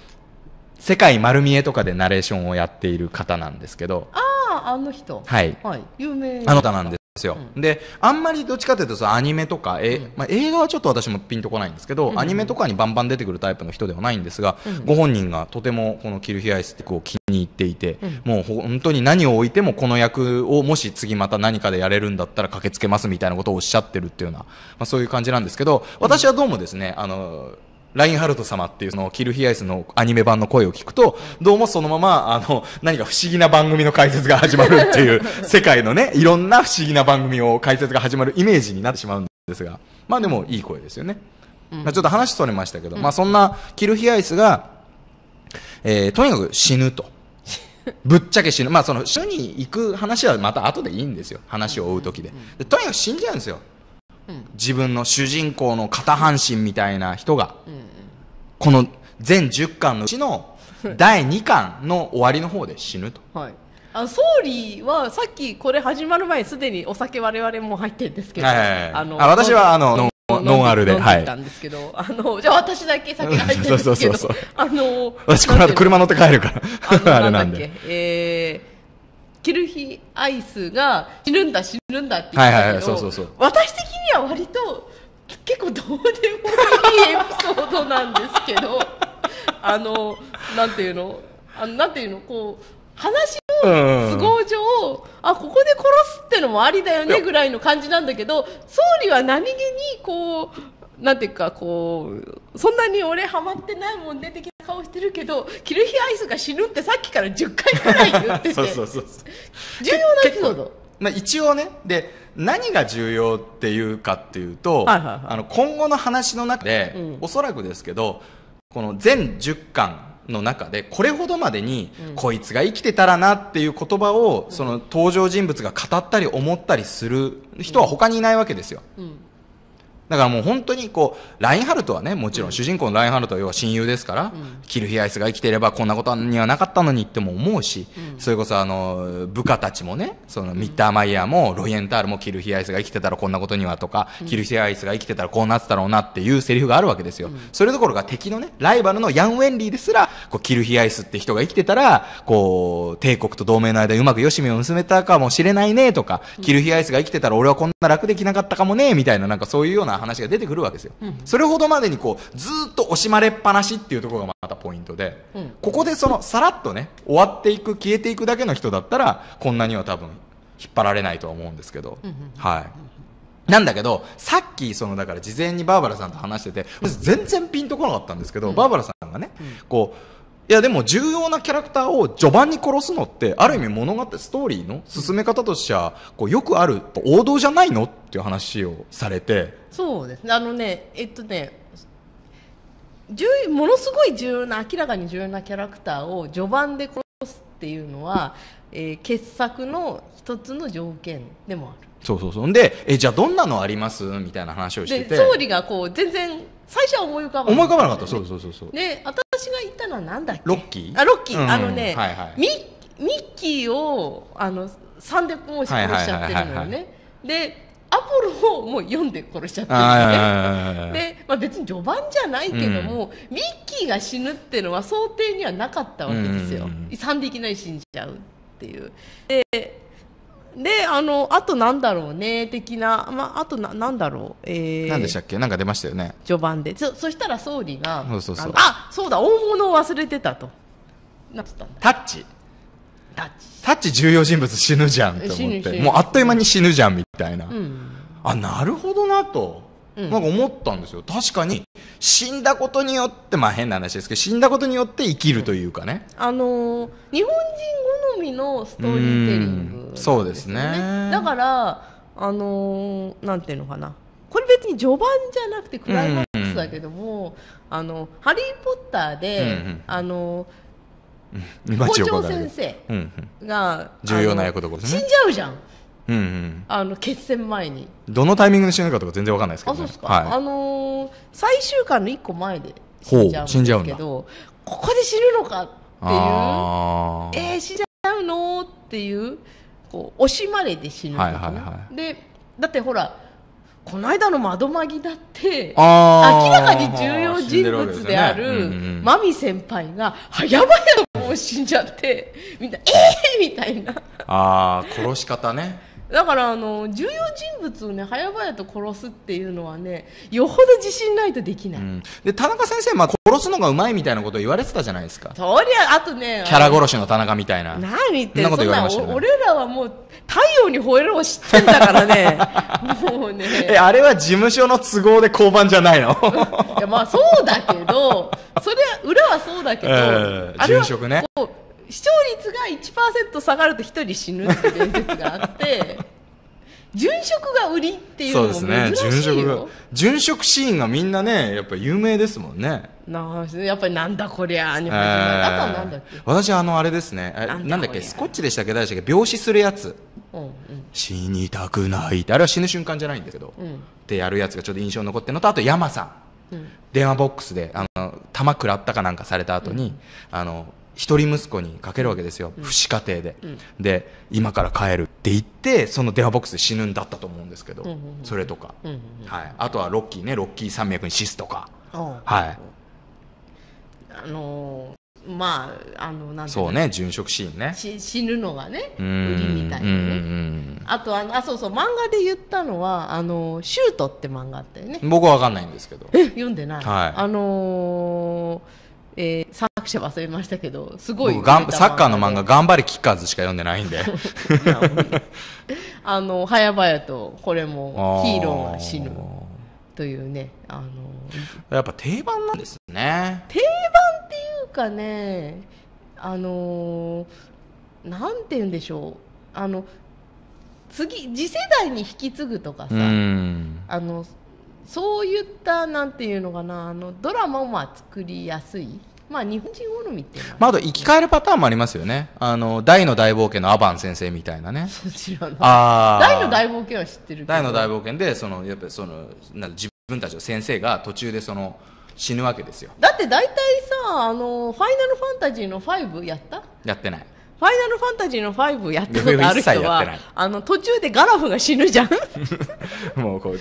世界丸見えとかでナレーションをやっている方なんですけど、ああ、あの人。はい。はい、有名。あの方なんです。ですよ、うん、であんまりどっちかというとそアニメとか、え、うん、まあ、映画はちょっと私もピンとこないんですけど、うん、アニメとかにバンバン出てくるタイプの人ではないんですが、ご本人がとてもこの「キルヒアイス」ってこう気に入っていて、もう本当に何を置いてもこの役をもし次また何かでやれるんだったら駆けつけますみたいなことをおっしゃってるっていうような、まあ、そういう感じなんですけど私はどうもですね、あのラインハルト様っていうそのキルヒアイスのアニメ版の声を聞くと、どうもそのまま、あの、何か不思議な番組の解説が始まるっていう、(laughs) 世界のね、いろんな不思議な番組を解説が始まるイメージになってしまうんですが、まあでもいい声ですよね。まあちょっと話それましたけど、まあそんなキルヒアイスが、えー、とにかく死ぬと。(laughs) ぶっちゃけ死ぬ。まあその、死に行く話はまた後でいいんですよ。話を追う時で。でとにかく死んじゃうんですよ。自分の主人公の片半身みたいな人が、この全10巻のうちの第2巻の終わりの方で死ぬと。はいあ総理はさっきこれ始まる前すでにお酒我々も入ってるんですけど、私はあのノンアルで、入ったんですけど、あの、じゃあ私だけ酒入ってるんですけど、あの、私この後車乗って帰るから、あ (laughs) れなんで。えー、キルヒアイスが死ぬんだ死ぬんだって言ってたけど、私的は割と結構どうでもいいエピソードなんですけど (laughs) あのなんていうのあのなんていうのこう話の都合上、うん、あここで殺すってのもありだよねぐらいの感じなんだけど総理は何気にこうなんていうかこうそんなに俺ハマってないもん出てき顔してるけどキルヒアイスが死ぬってさっきから10回くらい言ってて (laughs) そうそうそう重要なエピソード、まあ、一応ねで何が重要っていうかっていうと、はいはいはい、あの今後の話の中で、うん、おそらくですけどこの全10巻の中でこれほどまでに、うん、こいつが生きてたらなっていう言葉を、うん、その登場人物が語ったり思ったりする人は他にいないわけですよ。うんだからもう本当にこうラインハルトはねもちろん主人公のラインハルトは要は親友ですから、うん、キルヒアイスが生きていればこんなことにはなかったのにっても思うし、うん、それこそあの部下たちもねそのミッターマイヤーもロイエンタールもキルヒアイスが生きてたらこんなことにはとか、うん、キルヒアイスが生きてたらこうなってたろうなっていうセリフがあるわけですよ、それどころか敵のねライバルのヤン・ウェンリーですらこうキルヒアイスって人が生きてたらこう帝国と同盟の間うまくよしみを結べたかもしれないねとか、キルヒアイスが生きてたら俺はこんな楽できなかったかもねみたいななんかそういうような話が出てくるわけですよ、うん、それほどまでにこうずっと惜しまれっぱなしっていうところがまたポイントで、うん、ここでそのさらっとね終わっていく消えていくだけの人だったらこんなには多分引っ張られないとは思うんですけど、うんはいなんだけどさっきそのだから事前にバーバラさんと話してて全然ピンとこなかったんですけど、バーバラさんがね、こういやでも重要なキャラクターを序盤に殺すのってある意味物語ストーリーの進め方としてはこうよくある王道じゃないのっていう話をされてそうですねあのねえっとね重ものすごい重要な明らかに重要なキャラクターを序盤で殺すっていうのは、えー、傑作の一つの条件でもあるそうそうそうでえじゃあどんなのありますみたいな話をしてて総理がこう全然最初は思い浮かばな思い浮かばなかったそうそうそうそうで私が言ったのはなんだっけロッキーあロッキー、あのね、はいはい、ミミッキーをあの三でもう殺しちゃってるのよねでアポロをもう読んで殺しちゃったんですね。で、まあ、別に序盤じゃないけども、うん、ミッキーが死ぬっていうのは想定にはなかったわけですよ。うん、3でいきなり死んじゃうっていう。で、であのあとなんだろうね的な、まあ、あとななんだろう、えー、何でしたっけなんか出ましたよね序盤でそそしたら総理がそうそうそうあそうだ大物を忘れてたとなったタッチタッチタッチ重要人物死ぬじゃんと思ってもうあっという間に死ぬじゃんみたいな、うん、あなるほどなと、うん、なんか思ったんですよ確かに死んだことによってまあ変な話ですけど死んだことによって生きるというかね、あのー、日本人味のストーリーテリング、ねうん、そうですねだからあのー、なんていうのかなこれ別に序盤じゃなくてクライマックスだけども「うんうん、あのハリー・ポッターで」うんうん、あのー (laughs) 校長先生が、重要な役どころ、ね、死んじゃうじゃん、うんうん、あの決戦前にどのタイミングで死ぬかとか全然わかんないですけど、ね、あそうですか、はい、あのー、最終巻の1個前で死んじゃうんですけどここで死ぬのかっていうえー、死んじゃちゃうのっていうこう惜しまれて死ぬとか、ねはいはい、でだってほらこの間の窓まぎだって明らかに重要人物である真美、ね、先輩が「はやばいやもう死んじゃって」みんな「ええー!」みたいなああ殺し方ねだからあの重要人物をね早々と殺すっていうのはねよほど自信ないとできない、うん、で田中先生、まあ、殺すのがうまいみたいなこと言われてたじゃないですかそりゃあとねキャラ殺しの田中みたいな何言ってんそんな俺らはもう太陽に吠えるを知ってんだからね (laughs) もうねえあれは事務所の都合で交番じゃないのいやまあそうだけどそれ裏はそうだけど、(laughs) えー、職ね視聴率が1%下がると1人死ぬっていう伝説があって (laughs) 殉職が売りっていうのも珍しいよそうですね殉職殉職シーンがみんなねやっぱ有名ですもんねなあやっぱりなんだこりゃあ、えー、あとはなんだっけ私あのあれですねなんだっけスコッチでしたっけ誰でしたっけ病死するやつ、うんうん、死にたくないってあれは死ぬ瞬間じゃないんですけど、うん、ってやるやつがちょっと印象に残ってるのとあと山さん、うん、電話ボックスであの弾食らったかなんかされた後に、うん、あの一人息子にかけるわけですよ、うん、不死家庭で、うん、で今から帰るって言ってその電話ボックスで死ぬんだったと思うんですけど、うんうんうん、それとか、うんうんうん、はい、あとはロッキーねロッキー山脈にシスとか、はいあのー、まああのなんそうね殉職シーンね死ぬのがね売りみたいなね、うんうん、あとあのあそうそう漫画で言ったのは「あのシュート」って漫画あったよね僕は分かんないんですけどえ読んでない、はい、あのーえー、作者忘れましたけどすごいサッカーの漫画「頑張れキッカーズ」しか読んでないんで (laughs) あの早々とこれも「ヒーローが死ぬ」というねあのやっぱ定番なんですね定番っていうかねあのなんて言うんでしょうあの次次世代に引き継ぐとかさあのそういったなんていうのかなあのドラマも作りやすいまあ、日本人好みっていうのは、ね、まあ、あと生き返るパターンもありますよね。あの、大の大冒険のアバン先生みたいなね。ああ。大の大冒険は知ってる大の大冒険で、その、やっぱりその、な自分たちの先生が途中でその、死ぬわけですよ。だって大体さ、あの、ファイナルファンタジーの5やったやってない。ファイナルファンタジーの5やったことある人はあの途中でガラフが死ぬじゃんもうこう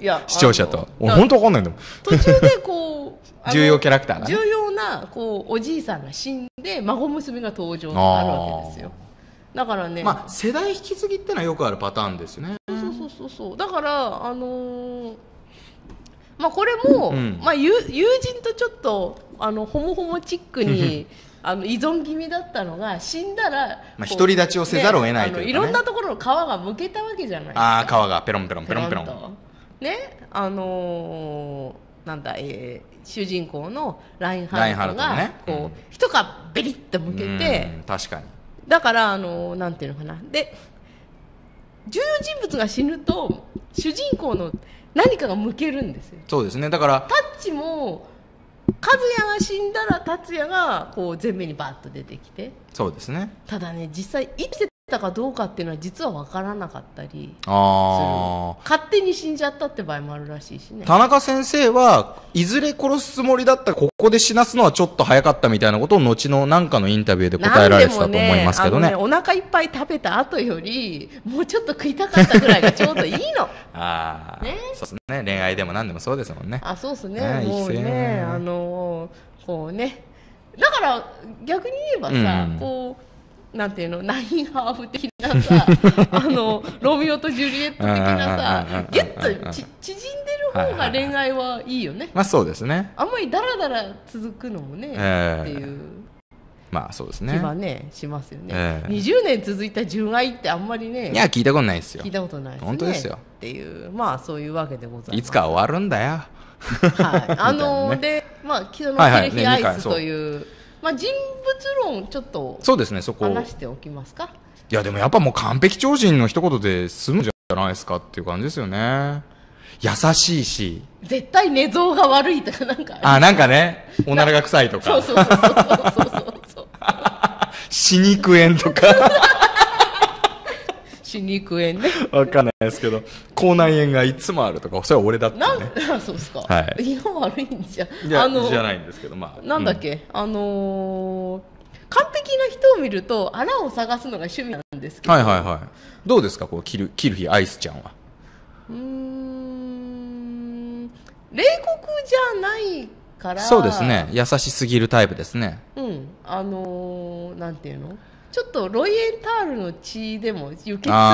いや (laughs) 視聴者と本当わかんないんだもん途中でこう (laughs) 重要キャラクターが、ね、重要なこうおじいさんが死んで孫娘が登場があるわけですよだからね、まあ、世代引き継ぎってのはよくあるパターンですよねそうそうそうそうだからあのー、まあこれも、うん、まあ友、人とちょっとあのホモホモチックに (laughs) あの依存気味だったのが死んだらまあ独り立ちをせざるを得ないという、ね、いろんなところの皮がむけたわけじゃないああ皮がペロンペロンペロンペロンねあのー、なんだえー、主人公のラインハルトが、ね、こう、うん、一皮ベリッと向けて確かにだからあのー、なんていうのかなで重要人物が死ぬと主人公の何かが向けるんですよそうですねだからタッチも和也が死んだら達也がこう前面にバッと出てきてそうですねただね実際生きてたかどうかっていうのは実は分からなかったりあ勝手に死んじゃったって場合もあるらしいしね田中先生はいずれ殺すつもりだったここで死なすのはちょっと早かったみたいなことを後の何かのインタビューで答えられてたと思いますけどねねねお腹いっぱい食べた後よりもうちょっと食いたかったぐらいがちょうどいいの (laughs) ああ、ね、そうですね恋愛でも何でもそうですもんねあそうですねねもうねあのこうねだから逆に言えばさ、うん、こうなんていうのナインハーフ的なさ (laughs) あのロミオとジュリエット的なさギュッとち縮んでる方が恋愛はいいよね、まあそうですねあんまりだらだら続くのもね、えー、っていうまあそうですね気はねしますよね、えー、20年続いた純愛ってあんまりねいや聞いたことないですよ聞いたことないです、ね、本当ですよっていうまあそういうわけでございますいつか終わるんだよはいあのー (laughs) でまあ昨日の「キルヒアイス」という、はいはいねまあ、人物論ちょっとそうですねそこ話しておきますかいやでもやっぱもう完璧超人の一言で済むじゃないですかっていう感じですよね優しいし絶対寝相が悪いとかなんかあなんかねおならが臭いとかそうそうそうそうそうそう歯 (laughs) 肉炎とか歯肉炎ね分かんないですけど口内炎がいつもあるとかそれは俺だって、ね、なん (laughs) そうですか、はい、悪いんじゃじあのじゃないんですけどまあなんだっけ、うん、あのー、完璧な人を見るとあらを探すのが趣味なんですけどはいはいはいどうですかこう切る切る日アイスちゃんはうん冷酷じゃないからそうですね優しすぎるタイプですねうんあのー、なんていうのちょっとロイエンタールの血でも輸血するとな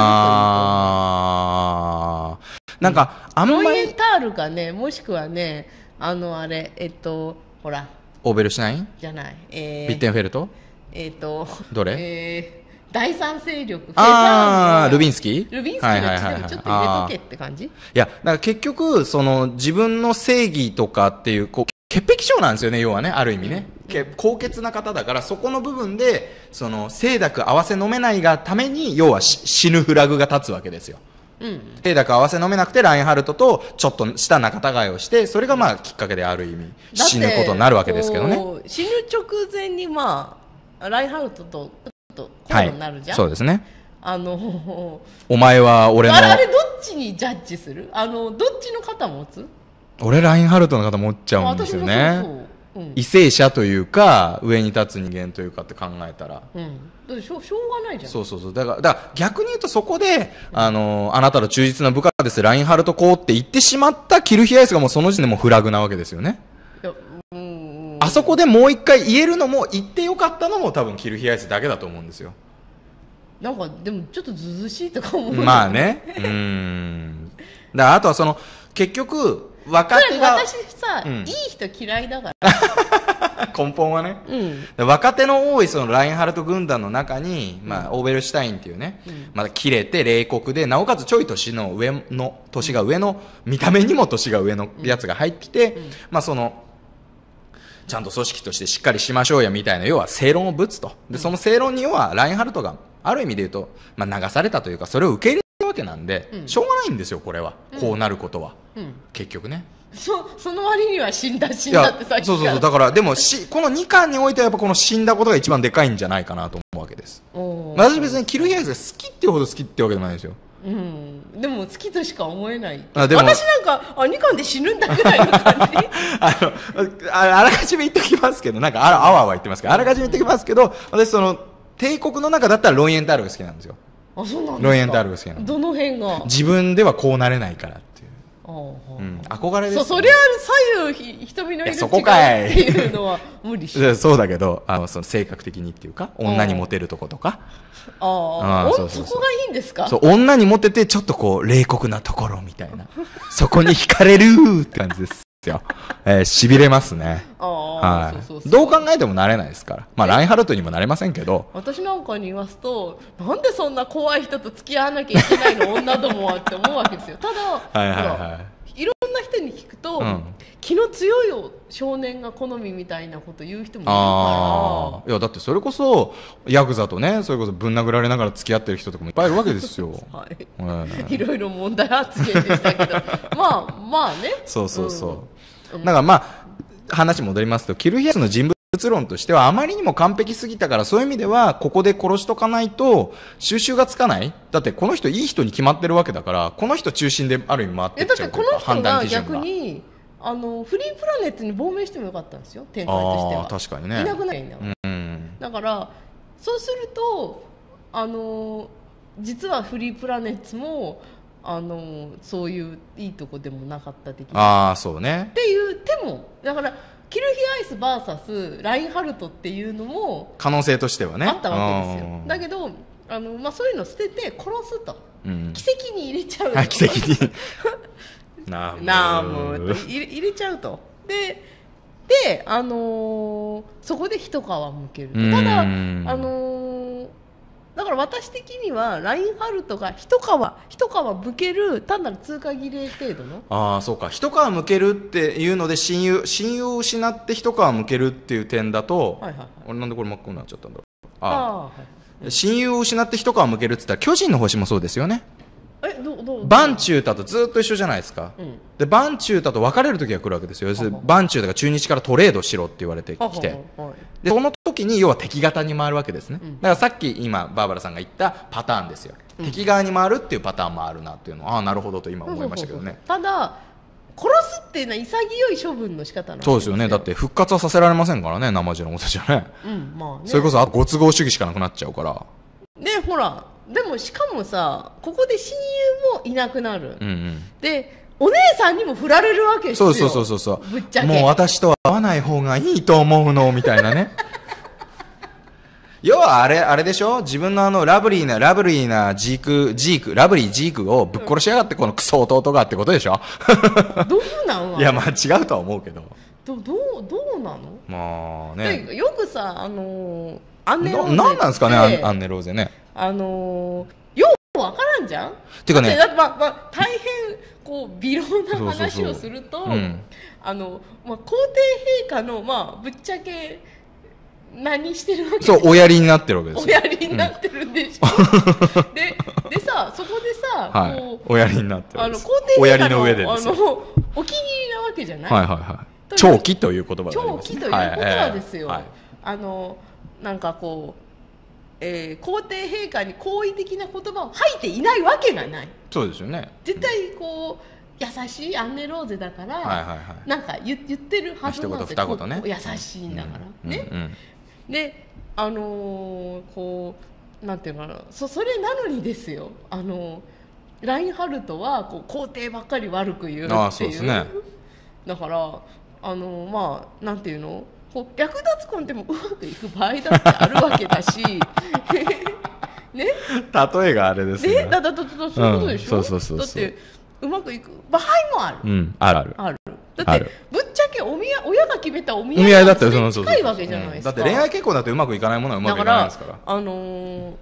んかあのロイエンタールかねもしくはねあのあれえっとほらオーベルシュナインじゃない、えー、ビッテンフェルトえっ、とどれ、えー第三勢力あルビンスキールビンスキーの血でもちょっと入れとけって感じ、いいやだから結局その自分の正義とかっていうこう潔癖症なんですよね要はねある意味ね、うん高潔な方だから、そこの部分で、その、清濁合わせ飲めないがために、要は死ぬフラグが立つわけですよ。うん、手だけ合わせ飲めなくてラインハルトとちょっとした仲違いをしてそれがまあきっかけである意味死ぬことになるわけですけどね死ぬ直前にまあラインハルトとちょっとになるじゃん、はい、そうですねあのお前は俺の我々どっちにジャッジするあのどっちの肩持つ俺ラインハルトの肩持っちゃうんですよね為政者というか、上に立つ人間というかって考えたら、うん、だしょしょうがないじゃんそうそうそうだからだから逆に言うとそこで、あのあなたの忠実な部下ですラインハルトこうって言ってしまったキルヒアイスがもうその時点でもフラグなわけですよねあそこでもう一回言えるのも言ってよかったのも多分キルヒアイスだけだと思うんですよなんかでもちょっとずずしいとか思うまあねうんだからあとはその結局若手が私さ、うん、いい人嫌いだから (laughs) 根本はね、うん、若手の多いそのラインハルト軍団の中に、まあ、オーベルシュタインっていうね、うん、まだ切れて冷酷でなおかつちょい年の上の年が上の見た目にも年が上のやつが入ってきて、まあそのちゃんと組織としてしっかりしましょうやみたいな要は正論をぶつとでその正論に要はラインハルトがある意味で言うと、まあ、流されたというかそれを受け入れけなんで、うん、しょうがないんですよこれは、こうなることは、結局ねそその割には死んだ死んだってさっきそうそうそうだからでもしこの2巻においてはやっぱこの死んだことが一番でかいんじゃないかなと思うわけです私別にキルヒアイズが好きっていうほど好きってわけでもないですようん、でも好きとしか思えないあでも私なんかあ2巻で死ぬんだぐらいの感じ (laughs) あのああらかじめ言っときますけどなんかああわあわ言ってますけどあらかじめ言っときますけど私その帝国の中だったらロイエンタールが好きなんですよあそうなんロイエンタールが好きなのどの辺が自分ではこうなれないからっていううん、憧れです、そそりゃ左右瞳の色そこかいっていうのは無理し (laughs) そうだけどあのその性格的にっていうか女にモテるとことかああそこがいいんですかそう女にモテてちょっとこう冷酷なところみたいなそこに惹かれるって感じですよ。えー、痺れますね。はい、どう考えてもなれないですから。まあ、ラインハルトにもなれませんけど。私なんかに言わすと、なんでそんな怖い人と付き合わなきゃいけないの、女どもはって思うわけですよ。ただ、はいはいはい。いろんな人に聞くと、うん、気の強い少年が好みみたいなこと言う人もいるからいやだってそれこそヤクザとねそれこそぶん殴られながら付き合ってる人とかもいっぱいいるわけですよ、(laughs) はい、いろいろ問題発言でしたけどまあまあねそうそうそう、うんだからまあ、話戻りますと、キルヒアスの人物論としてはあまりにも完璧すぎたからそういう意味ではここで殺しとかないと収集がつかないだってこの人いい人に決まってるわけだからこの人中心である意味回ってってゃういが。逆にあのフリープラネットに亡命してもよかったんですよ天才としては確かにねいなくないんだから、うん、だからそうするとあの実はフリープラネットもあのそういういいとこでもなかった的なあそうねっていう手もだからキルヒアイス VS ラインハルトっていうのも可能性としてはねあったわけですよだけどあの、まあ、そういうの捨てて殺すと、うん、奇跡に入れちゃうあ奇跡に (laughs) なあもうなもう入れちゃうとでで、あのー、そこで一皮むけるただ、あのーだから私的にはラインハルトが一皮一皮むける単なる通過儀礼程度のああそうか一皮むけるっていうので親友親友を失って一皮むけるっていう点だと、はいはいはい、俺なんでこれ真っ黒になっちゃったんだろうああ、はい、親友を失って一皮むけるって言ったら巨人の星もそうですよねえどどうバンチュータとずっと一緒じゃないですか、うん、でバンチュータと別れる時が来るわけですよ要するにバンチュータが中日からトレードしろって言われてきてでその時に要は敵型に回るわけですね、うん、だからさっき今バーバラさんが言ったパターンですよ、うん、敵側に回るっていうパターンもあるなっていうのはああなるほどと今思いましたけどねただ殺すっていうのは潔い処分の仕方なんそうですよねだって復活はさせられませんからね生地のことじゃね,、うんまあね、ねそれこそあとご都合主義しかなくなっちゃうからでほらでもしかもさここで親友もいなくなる、うんうん、でお姉さんにも振られるわけですよそうそうそうそうぶっちゃけもう私とは会わない方がいいと思うのみたいなね (laughs) 要はあれ、あれでしょ自分のあの、ラブリーな、ラブリーなジーク、ジーク、ラブリージークをぶっ殺しやがって、このクソ弟がってことでしょ (laughs) どうなんいや、まあ違うとは思うけど。ど、どう、どうなのまあね。よくさ、あのー、アンネローゼ。なんですかね、アンネローゼね。あのー、ようわからんじゃんていうかねだって、ままあ、大変こう微量な話をするとあの、ま、皇帝陛下の、まあ、ぶっちゃけ何してるわけそうおやりになってるわけですおやりになってるんでしょ、うん、ででさそこでさ、はい、こうおやりになってるあの皇帝おやりの上であのお気に入りなわけじゃない,、はいはいはい、長期という言葉で、ね、長期という言葉ですよ、はいはい、あのなんかこうえー、皇帝陛下に好意的な言葉を吐いていないわけがないそうですよね絶対こう、うん、優しいアンネローゼだから、はいはいはい、なんか言言ってるはずなんです言、ね、優しいんだから、うん、ね、うんうん、であのー、こうなんていうかなそそれなのにですよあのー、ラインハルトはこう皇帝ばっかり悪く言うっていうあそうです、ね、だからあのー、まあなんていうの600奪婚でもうまくいく場合だってあるわけだし (laughs) ね例えがあれですねだだだだだそういうことでしょ、うん、そうそうそうだってうまくいく場合もある、うん、あるあるあるだってぶっちゃけおみや親が決めたお見合いだって近いわけじゃないですか、だって恋愛結婚だってうまくいかないものはうまくいかないですからあのー、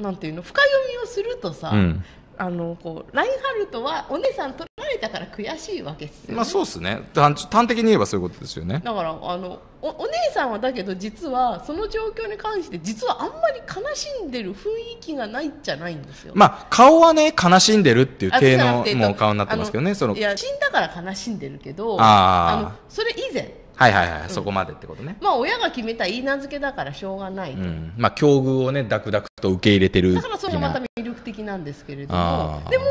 なんていうの深読みをするとさ、うん、あのこうラインハルトはお姉さん取られたから悔しいわけですよ、ね、まあそうですね端端的に言えばそういうことですよねだからあのおお姉さんはだけど実はその状況に関して実はあんまり悲しんでる雰囲気がないじゃないんですよまあ顔はね悲しんでるっていう系のもう顔になってますけどねそのいや死んだから悲しんでるけどああのそれ以前はいはいはい、うん、そこまでってことねまあ親が決めたいい名付けだからしょうがない、うん、まあ境遇をねダクダクと受け入れてるだからそれまた魅力的なんですけれどもでも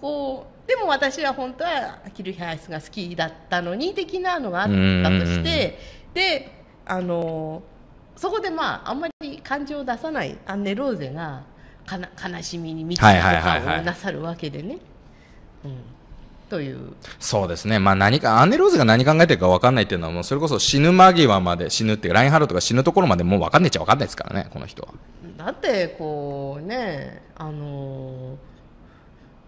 こうでも私は本当はキルヒャイスが好きだったのに的なのがあったとしてであのそこでまああんまり感情を出さないアンネ・ローゼがかな悲しみに満ちたとをなさるわけでね。うんというそうですね、まあ、何かアンネ・ローズが何考えてるか分かんないっていうのはもうそれこそ死ぬ間際まで死ぬっていうラインハルトが死ぬところまでもう分かんないっちゃ分かんないですからねこの人は。だってこうねあの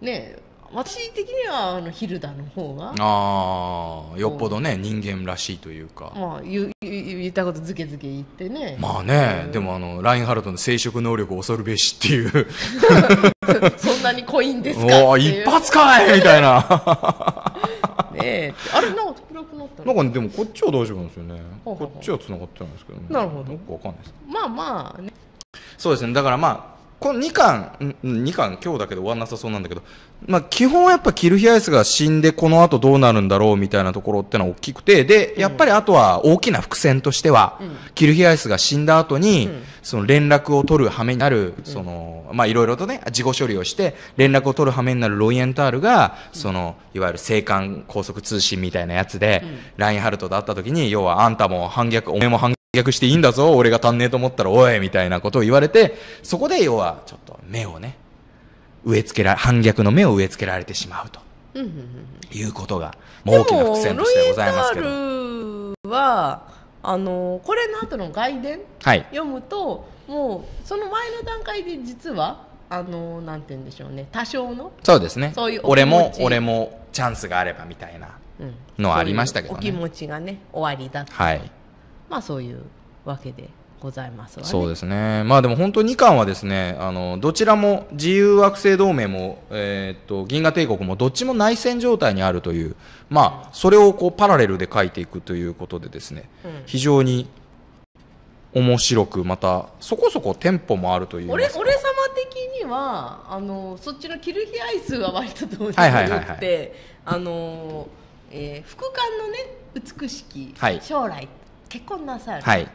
ね私的にはあのヒルダの方がああよっぽどね人間らしいというかまあ言言ったことずけずけ言ってねまあね、うん、でもあのラインハルトの生殖能力恐るべしっていう (laughs) そんなに濃いんですかお一発かいみたいな (laughs) ねえあれなんか暗くなったなんか、ね、でもこっちは大丈夫なんですよねこっちは繋がってないんですけど、ね、なるほどよくかわかんないですまあまあねそうですねだからまあこの2巻、2巻、今日だけで終わんなさそうなんだけど、まあ、基本やっぱキルヒアイスが死んで、この後どうなるんだろうみたいなところってのは大きくて、で、やっぱりあとは大きな伏線としては、キルヒアイスが死んだ後に、その連絡を取る羽目になる、その、まあ、いろいろとね、事後処理をして、連絡を取る羽目になるロイエンタールが、その、いわゆる青函高速通信みたいなやつで、ラインハルトと会った時に、要はあんたも反逆、お前も反逆、逆していいんだぞ、俺が足んねえと思ったら、おいみたいなことを言われて、そこで要は、ちょっと目をね、植え付けら、反逆の目を植え付けられてしまうと。いうことが、う大きな伏線としてございますけど。は、あの、これの後の外伝、はい、読むと、もう、その前の段階で実は、あの、なんて言うんでしょうね、多少の。そうですね。そういう俺も、俺も、チャンスがあればみたいなのはありましたけどね。ううお気持ちがね、終わりだった。はい。まあそういうわけでございますわ、ね、そうですね、まあでも本当、2巻はですねあのどちらも自由惑星同盟も、えー、っと銀河帝国もどっちも内戦状態にあるという、まあ、それをこうパラレルで書いていくということで、ですね、うん、非常に面白く、またそこそこテンポもあるという俺俺様的にはあの、そっちのキルヒアイスは割とどうでもの、えて、副官のね、美しき将来っ結婚なさる、はい、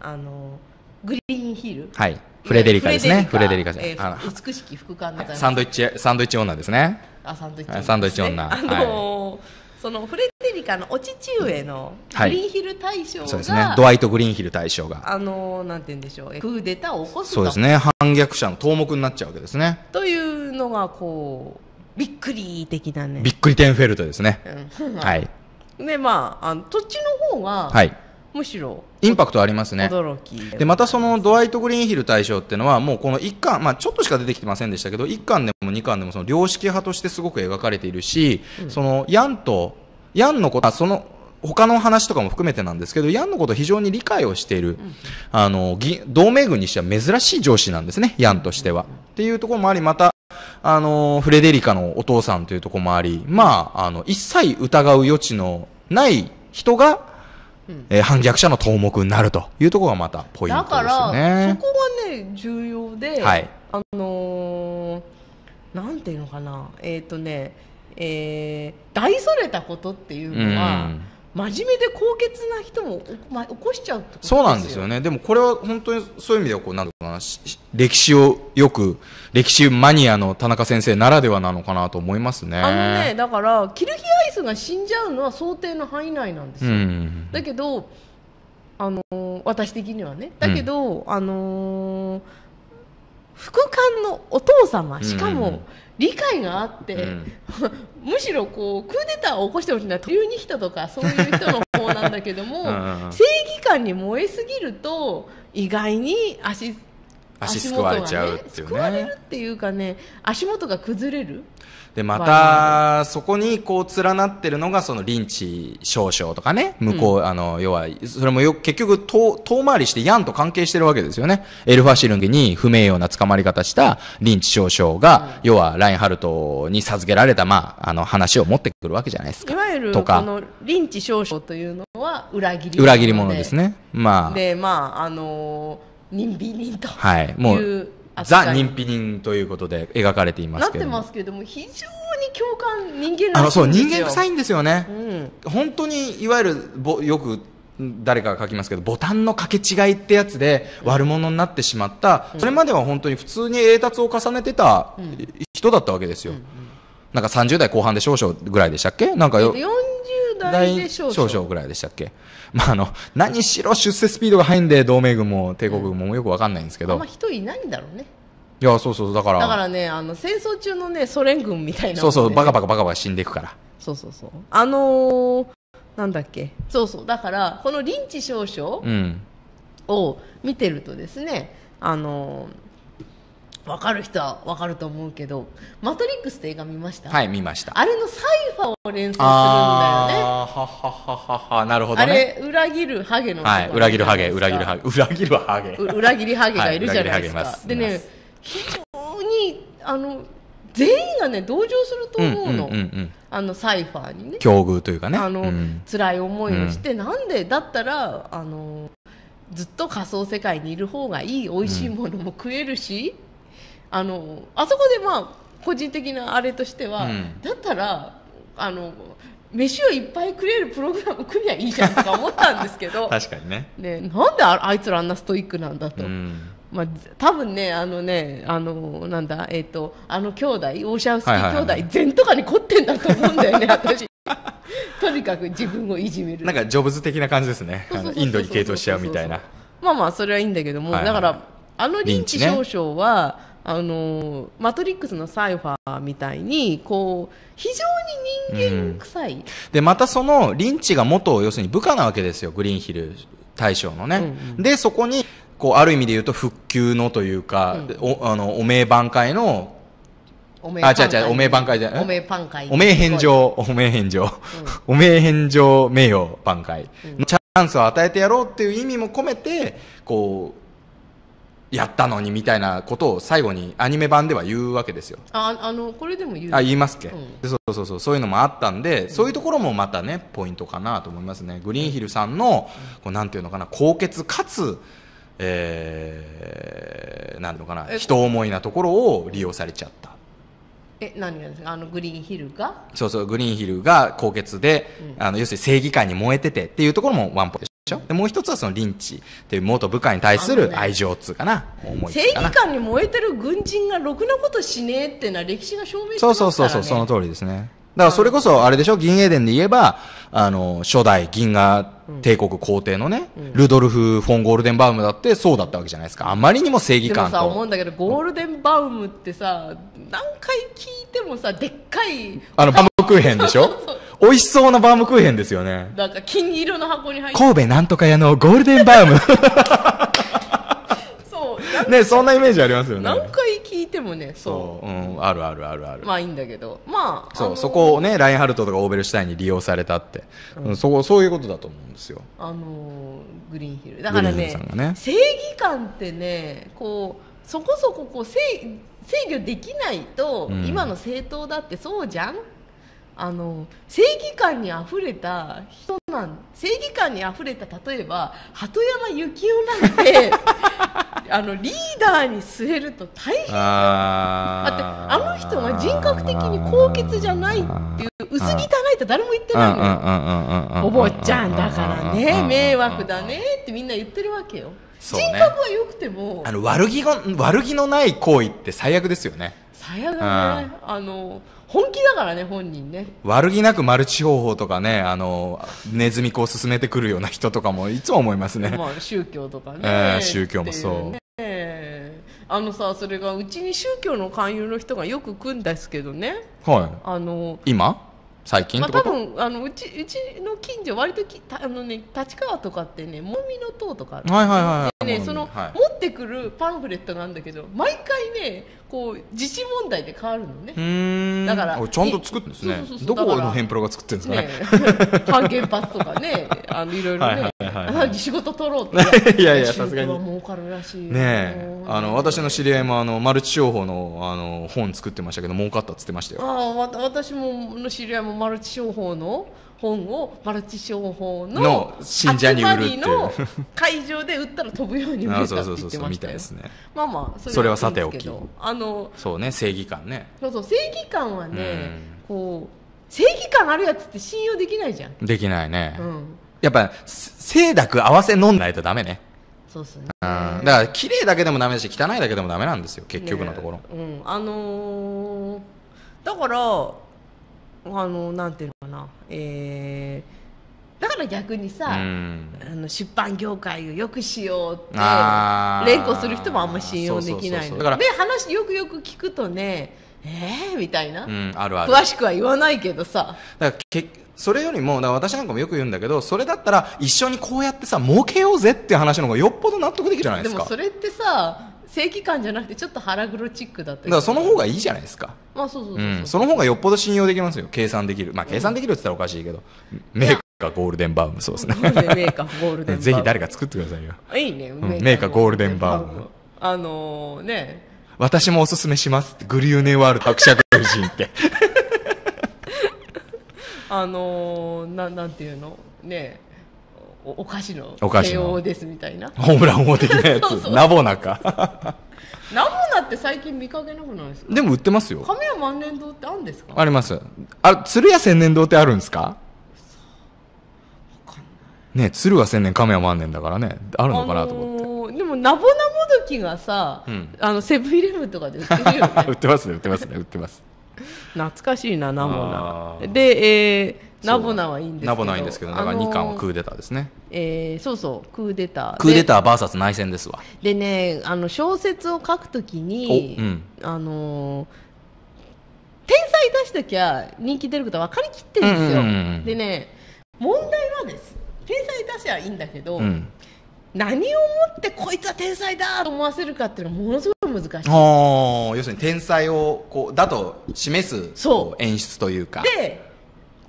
あのグリーンヒール、はい、フレデリカですねフレデリカじゃ、えー、美しき副官のサンドイッチサンドイッチ女ですねあサンドイッチ女、ね、サンドイッチ女、あのー、そのフレデリカのお父上のグリーンヒル大将が、はい、そうですねドワイト・グリーンヒル大将があのー、なんて言うんでしょうクーデターを起こすそうですね反逆者の頭目になっちゃうわけですねというのがこうびっくり的なねびっくりテンフェルトですね、うん、はいでまああの土地の方ははいむしろインパクトありますね驚きでまたそのドワイト・グリーンヒル大賞っていうのはもうこの1巻、まあ、ちょっとしか出てきてませんでしたけど1巻でも2巻でもその良識派としてすごく描かれているし、うん、そのヤンとヤンのことはその他の話とかも含めてなんですけど、ヤンのことを非常に理解をしている、うん、あの、同盟軍にしては珍しい上司なんですね、ヤンとしては。うん、っていうところもあり、また、あの、フレデリカのお父さんというところもあり、まあ、あの、一切疑う余地のない人が、えー、反逆者の頭目になるというところがまたポイントですね。だからそこがね重要で、はい、あのー、なんていうのかなえっ、ー、とね、えー、大それたことっていうのは。うん真面目で高潔な人も起こしちゃうそうなんですよねでもこれは本当にそういう意味ではこうなん歴史をよく歴史マニアの田中先生ならではなのかなと思いますねあのねだからキルヒアイスが死んじゃうのは想定の範囲内なんですよ、うん、だけどあの私的にはねだけど、うん、あのー副官のお父様しかも理解があって、うん、むしろこうクーデターを起こしてほしいなとーニヒ人とかそういう人の方なんだけども (laughs) 正義感に燃えすぎると意外に足足すくわれちゃうっていうねねるっていうかね足元が崩れるでまたそこにこう連なってるのがそのリンチ少々とかね向こう、うん、あの要はそれもよ結局遠遠回りしてヤンと関係してるわけですよねエルファシルンに不名誉な捕まり方したリンチ少々が、うん、要はラインハルトに授けられた、まあ、あの話を持ってくるわけじゃないですかいわゆるこのリンチ少々というのは裏切り裏切り者ですねまあでまああのー認美人とはい、もうザ・認否人ということで描かれていますけどなってますけども非常に共感人間あのそう人間臭いんですよね、うん、本当にいわゆるぼよく誰かが書きますけどボタンの掛け違いってやつで悪者になってしまった、うん、それまでは本当に普通に栄達を重ねてた人だったわけですよ、うんなんか30代後半で少々ぐらいでしたっけなんかよ、40代で少々少々ぐらいでしたっけまああの、何しろ出世スピードが速いんで、同盟軍も帝国軍もよくわかんないんですけど。あんま人いないんだろうね。いや、そうそう、だから。だからね、あの、戦争中のね、ソ連軍みたいな、ね、そうそう、バカバカバカバカ死んでいくから。そうそうそう。あのー、なんだっけ。そうそう、だから、このリンチ少将を見てるとですね、あのー分かる人は分かると思うけど「マトリックス」って映画見ましたはい見ましたあれのサイファーを連想するんだよねあははははなるほど、ね、あれ裏切るハゲのはい裏切るハゲ裏切るハゲ裏切るハゲ裏切りハゲがいるじゃないですか、はい、でね非常にあの全員がね同情すると思うの、うんうんうんうん、あのサイファーにね境遇というかねあの、うん、辛い思いをして、うん、なんでだったらあのずっと仮想世界にいる方がいい美味しいものも食えるし、うあのあそこでまあ個人的なあれとしては、うん、だったらあの飯をいっぱいくれるプログラム組みゃいいじゃんとか思ったんですけど (laughs) 確かにねでなんであいつらあんなストイックなんだと。うんまあ、多分ね、あのね、あの、なんだ、えっ、ー、と、あの兄弟、オーシャンスキー兄弟、全とかに凝ってんだと思うんだよね、(laughs) 私。とにかく自分をいじめる。なんか、ジョブズ的な感じですね。インドに傾倒しちゃうみたいな。まあまあ、それはいいんだけども、はいはい、だから、あの認知症少は、あのマトリックスのサイファーみたいにこう非常に人間臭い、うん、でまたそのリンチが元要するに部下なわけですよグリーンヒル大将のね、うんうん、でそこにこうある意味で言うと復旧のというか、うん、おあのお名挽回のおめえあ、違う違う、おめえ挽回じゃない。おめえ挽回。おめえ返上、おめえ返上。(laughs) おめえ返上名誉挽回。チャンスを与えてやろうっていう意味も込めて、こう、やったのにみたいなことを最後にアニメ版では言うわけですよ。ああのこれでも言うあ言いますけ、うん、そうそうそうそういうのもあったんで、うん、そういうところもまたねポイントかなと思いますね。グリーンヒルさんの、うん、こうなんていうのかな高潔かつ、えー、なんのかな人思いなところを利用されちゃった。え何がですかあのグリーンヒルがそうそうグリーンヒルが高潔で、あの要するに正義感に燃えててっていうところもワンポイント。しょでもう一つはそのリンチという元部下に対する愛情つうかな、ね、正義感に燃えてる軍人がろくなことしねえってのは歴史が証明してますから、ね、そうそうそうその通りですねだからそれこそあれでしょ銀英伝で言えばあの初代銀河帝国皇帝のね、うん、ルドルフ・フォン・ゴールデンバウムだってそうだったわけじゃないですかあまりにも正義感とでもさ思うんだけどゴールデンバウムってさ何回聞いてもさでっかいあのバムクーヘンでしょ (laughs) 美味しそうなバームクーヘンですよね。なんか金色の箱に入って神戸なんとか屋のゴールデンバーム。(laughs) そう。ね、そんなイメージありますよね。何回聞いてもね、そう。うん、あるあるあるある。まあいいんだけど。まあ。そう、あのー、そこをね、ラインハルトとかオーベルシュタインに利用されたって。うん、そこ、そういうことだと思うんですよ。あのー、グリーンヒル。だからね、ね正義感ってね、こう、そこそここう制、制御できないと、うん、今の政党だってそうじゃんあの正義感にあふれた人なん正義感にあふれた例えば鳩山幸夫なんて (laughs) あのリーダーに据えると大変だってあの人は人格的に高潔じゃないっていう薄汚いと誰も言ってないのよお坊ちゃんだからね迷惑だねってみんな言ってるわけよ、ね、人格は良くてもあの悪気悪気のない行為って最悪ですよね最悪だねあの本気だからね本人ね悪気なくマルチ方法とかねあのネズミ子を進めてくるような人とかもいつも思いますね、まあ、宗教とかね、えー、宗教もそう、えー、あのさそれがうちに宗教の勧誘の人がよく来るんですけどねはいあの今最近まあ、多分あのうちうちの近所割ときあの、ね、立川とかってねもみの塔とかあるはいはいはい、ね、その、はい、持ってくるパンフレットなんだけど毎回ねこう自治問題で変わるのねだからちゃんと作るんですねどこの辺プロが作ってるんですかね反、ね、原発とかね (laughs) あのいろいろね仕事取ろうっていやいやさすがに儲かるらしいねあの私の知り合いもあのマルチ商法のあの本作ってましたけど儲かったっつってましたよああ私もの知り合いもマルチ商法の本をマルチ商法の信者に売るっていう会場で売ったら飛ぶように売れたって言ってましたよ (laughs) ね、まあまあそれはさておきあのそうね正義感ねそうそう正義感はね、うん、こう正義感あるやつって信用できないじゃんできないね、うん、やっぱ清濁合わせ飲んないとダメねそうっすね、うん、だから綺麗だけでもダメだし汚いだけでもダメなんですよ結局のところ、ね、うんあのー、だからあのなんていうのかな、えー、だから逆にさ、うん、あの出版業界をよくしようって連呼する人もあんま信用できないので話よくよく聞くとねえー、みたいな、うん、あるある詳しくは言わないけどさだからけそれよりもだ私なんかもよく言うんだけどそれだったら一緒にこうやってさ儲けようぜっていう話の方がよっぽど納得できるじゃないですかでもそれってさ正規感じゃなくてちょっと腹黒チックだったりその方がいいじゃないですかまあそうそうそうそう、うん、その方がよっぽど信用できますよ計算できるまあ計算できるって言ったらおかしいけど、メーカーゴールデンバウムそうですねメーカーゴールデンバウムぜひ誰か作ってくださいよいいねメーカーゴールデンバウムあのー、ね私もおすすめしますってグリューネワール伯爵夫人って (laughs) あのー、ななんていうのねお菓子の慶応ですみたいなホームラン王的なやつ (laughs) ナボナかナボナって最近見かけなくないですかでも売ってますよ亀屋万年堂ってあるんですかありますあ鶴屋千年堂ってあるんですかね鶴は千年亀は万年だからねあるのかなと思って、あのー、でもナボナもどきがさ、うん、あのセブンイレブンとかで売ってるよね (laughs) 売ってますね売ってますね売ってます懐かしいなナボナでえーナボナはいいんですけどナボナはいいんですけどだから2巻はクーデターですね、えー、そうそうクーデタークーデター VS 内戦ですわでねあの小説を書くときに、うん、あのー天才出しときゃ人気出ることは分かりきってるんですよ、うんうんうん、でね問題はです天才出しゃいいんだけど、うん、何をもってこいつは天才だと思わせるかっていうのはものすごく難しい要するに天才をこうだと示すそう演出というかで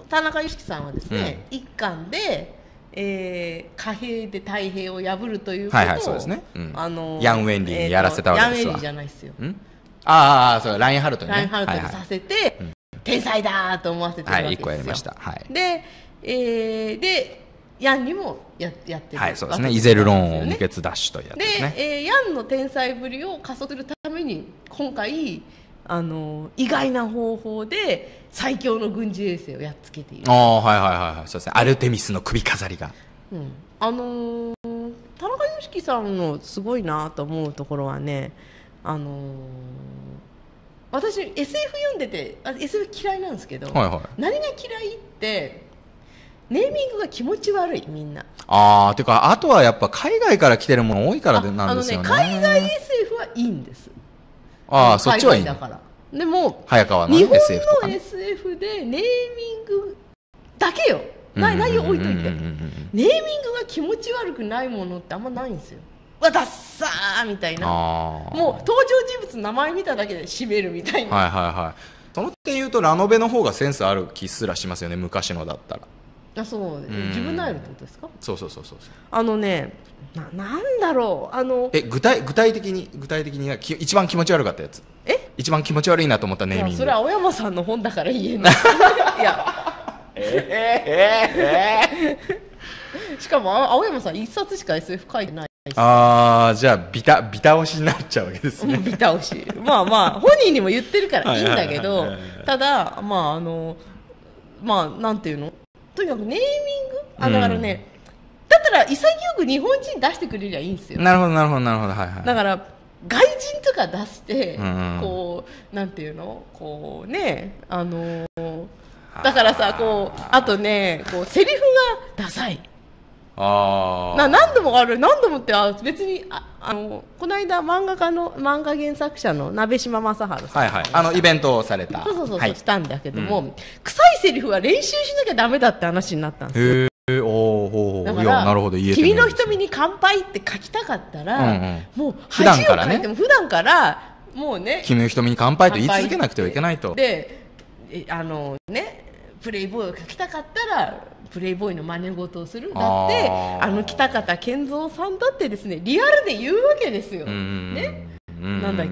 田中良樹さんはですね、うん、一巻で、えー、貨幣で太平を破るということを、はいはいそうですね、うん、あのヤン・ウェンリーにやらせたわけですわ、えー、ヤン・ウェンリーじゃないですよああそうラインハルトに、ね、ラインハルトにさせて、はいはい、天才だと思わせてはい1個やりました、はい、で,、えー、でヤンにもややってる、はい、そうですね、イゼルローンを無血ダッシュとやって、ね、で、えー、ヤンの天才ぶりを加速するために今回あの意外な方法で最強の軍事衛星をやっつけているああはいはいはいはいそうですねアルテミスの首飾りが、うん、あのー、田中良樹さんのすごいなと思うところはねあのー、私 SF 読んでてあ SF 嫌いなんですけど、はいはい、何が嫌いってネーミングが気持ち悪いみんなああていうかあとはやっぱ海外から来てるもの多いからなんですよねあのね海外 SF はいいんですああそっちはいいだからでも早川の、ね、日本の SF でネーミングだけよない内容置いといてネーミングが気持ち悪くないものってあんまないんですよわダッサーみたいなもう登場人物名前見ただけで締めるみたいなはいはいはいその点言うとラノベの方がセンスある気すらしますよね昔のだったらあそう、うん、自分のあるってことですかそうそうそうそうあのねななんだろうあのえ具体具体的に具体的にき一番気持ち悪かったやつえ一番気持ち悪いなと思ったネーミングそれは青山さんの本だから言えない (laughs) いやえー、えー、えー、しかも青山さん一冊しか SF 書いてないああじゃあビタビタ押しになっちゃうわけですね、ビタ押しまあまあ本人にも言ってるからいいんだけどただまああのまあなんていうのとにかくネーミングあだからね、うんだったら潔く日本人出してくれりゃいいんですよなるほどなるほどなるほどはいはいだから外人とか出して、うんこうなんていうのこうねあのー、だからさこうあとねこうセリフがダサいあな何度もある何度もってあ別にああのこの間漫画家の漫画原作者の鍋島正治さん、はいはい、あのイベントをされたそうそうそう、はい、したんだけども、うん、臭いセリフは練習しなきゃだめだって話になったんですよおおだかいやなるほど言えてみ君ればの瞳に乾杯」って書きたかったら、うんうんもう恥をかいても普段からもうね君の瞳に乾杯と言い続けなくてはいけないとであのねプレイボーイを書きたかったらプレイボーイの真似事をするんだってああーの北方健三さんだってですねリアルで言うわけですよ、うんうんねなんだっ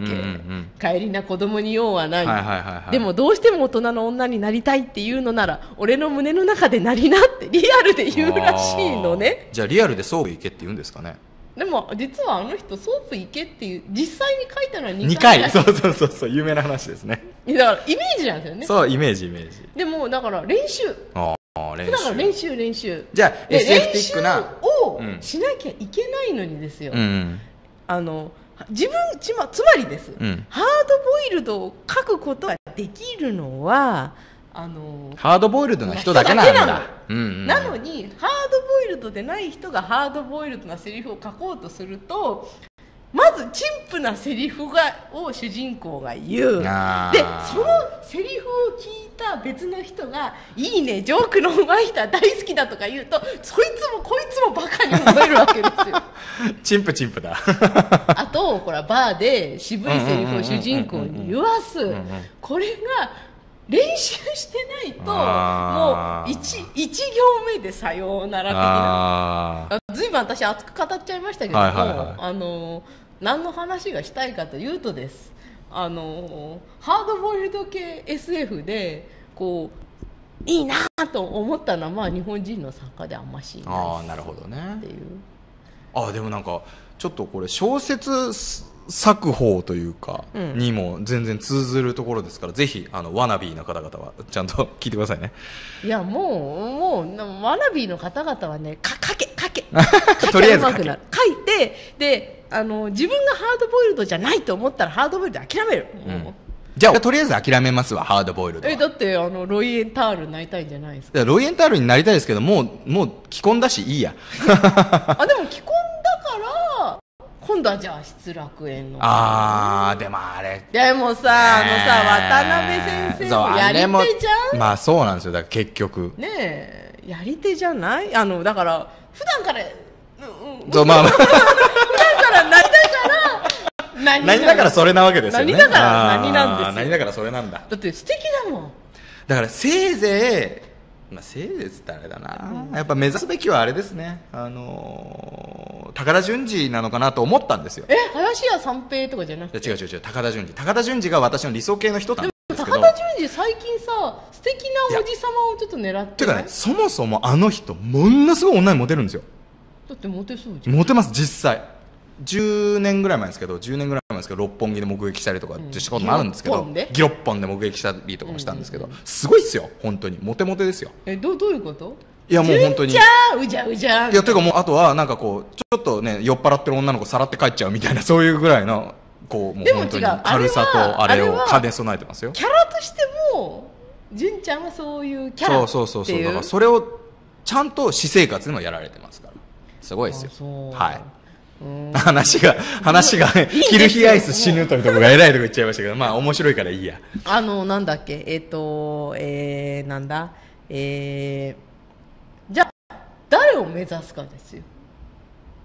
け帰りな子供に用はない,、でもどうしても大人の女になりたいっていうのなら俺の胸の中でなりなってリアルで言うらしいのねじゃあリアルでソープ行けって言うんですかねでも実はあの人ソープ行けっていう実際に書いたのは2回 ,2 回そうそうそうそう有名な話ですねだからイメージなんですよねそうイメージイメージでもだから練習ああ練習練習練習じゃあ SF ックなをしなきゃいけないのにですよ、うん、あの自分つまつまりです、うん、ハードボイルドを書くことができるのはあのハードボイルドな人だけなんだなのうんうん、なのにハードボイルドでない人がハードボイルドなセリフを書こうとするとまず陳腐なセリフがを主人公が言うでそのセリフを聞いた別の人が「いいねジョークの上手い人は大好きだ」とか言うとそいつもこいつもバカに思えるわけですよ。(laughs) チンプチンプだ (laughs) あとほらバーで渋いセリフを主人公に言わすこれが練習してないともう 1, 1行目で「さようなら」的なずいぶん私熱く語っちゃいましたけども、はいはいはい、あのー何の話がしたいかというとですあのハードボイルド系 SF でこういいなと思ったのはまあ、日本人の作家であんましいないあなるほどねっていうあでもなんかちょっとこれ小説作法というか、にも全然通ずるところですから、うん、ぜひあのワナビーな方々はちゃんと聞いてくださいねいやもうもうワナビーの方々はねか書け書け (laughs) とりあえず書いてであの自分がハードボイルドじゃないと思ったらハードボイルド諦める、うん、じゃあとりあえず諦めますわハードボイルドえだってあのロイエンタールになりたいんじゃないですかロイエンタールになりたいですけどもうもう既婚だしいいや (laughs) あでも既婚今度はじゃあ失楽園のああでもあれでもさあのさ渡辺先生もやり手じゃんまあそうなんですよだから結局ねえやり手じゃないあのだから普段からうんそうまあ (laughs) 普段からなりたいから何何だからそれなわけですよね何だから何なんですよ何だからそれなんだだって素敵だもんだからせいぜいまあ、せいでってあれだな、やっぱ目指すべきはあれですね、あのー、高田純次なのかなと思ったんですよえ林家三平とかじゃなくて違う違う違う高田純次高田純次が私の理想系の人たんですけど高田純次最近さ素敵なおじさまをちょっと狙ってていうかねそもそもあの人ものすごい女にモテるんですよだってモテそうじゃんモテます実際10年ぐらい前ですけど10年ぐらい前ですけど六本木で目撃したりとかってしたこともあるんですけど、うん、ギロッポンで目撃したりとかもしたんですけど、うんすごいっすよ本当にモテモテですよえどどういうこといやもう本当にじゃうじゃうじゃいやていうかもうあとはなんかこうちょっとね酔っ払ってる女の子さらって帰っちゃうみたいなそういうぐらいのこうもう本当に軽さとあれを兼ね備えてますよキャラとしても純ちゃんはそういうキャラそうそうそうそうだからそれをちゃんと私生活でもやられてますからすごいですよはい話が話がキルヒアイス死ぬというところが偉いとこ言っちゃいましたけどまあ面白いからいいやあのなんだっけえっ、ー、とえー、なんだえー、じゃあ誰を目指すかですよ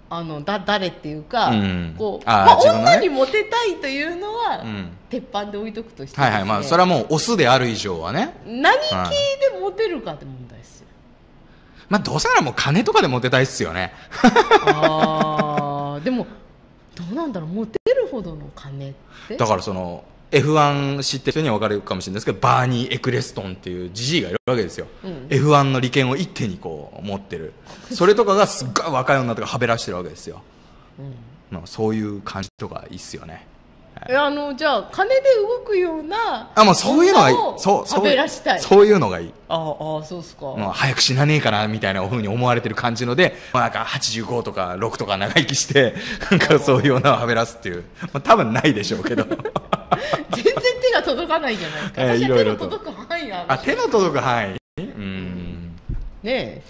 あのだ誰っていうか、うん、こうまあ、ね、女にモテたいというのは、うん、鉄板で置いとくとして、ね、はいはいまあそれはもうオスである以上はね何気でモテるかって問題ですよ、はい、まあどうせならもう金とかでモテたいっすよねああだろうモるほどの金ってだからその F1 知ってる人には分かるかもしれないですけどバーニー・エクレストンっていうじじいがいるわけですよ、うん、F1 の利権を一手にこう持ってるそれとかがすっごい若い女とかはべらしてるわけですよ、うん、そういう感じとかいいっすよねあのじゃあ金で動くようなあもうそういうのがいいそうそうそういうのがいいああそうっすかもう早く死なねえかなみたいなふうに思われてる感じので、まあ、なんか85とか6とか長生きして (laughs) なんかそういう女をはべらすっていう、まあ、多分ないでしょうけど (laughs) 全然手が届かないじゃないですか、えー、いろいろ手の届く範囲あ手の届く範囲うんねえ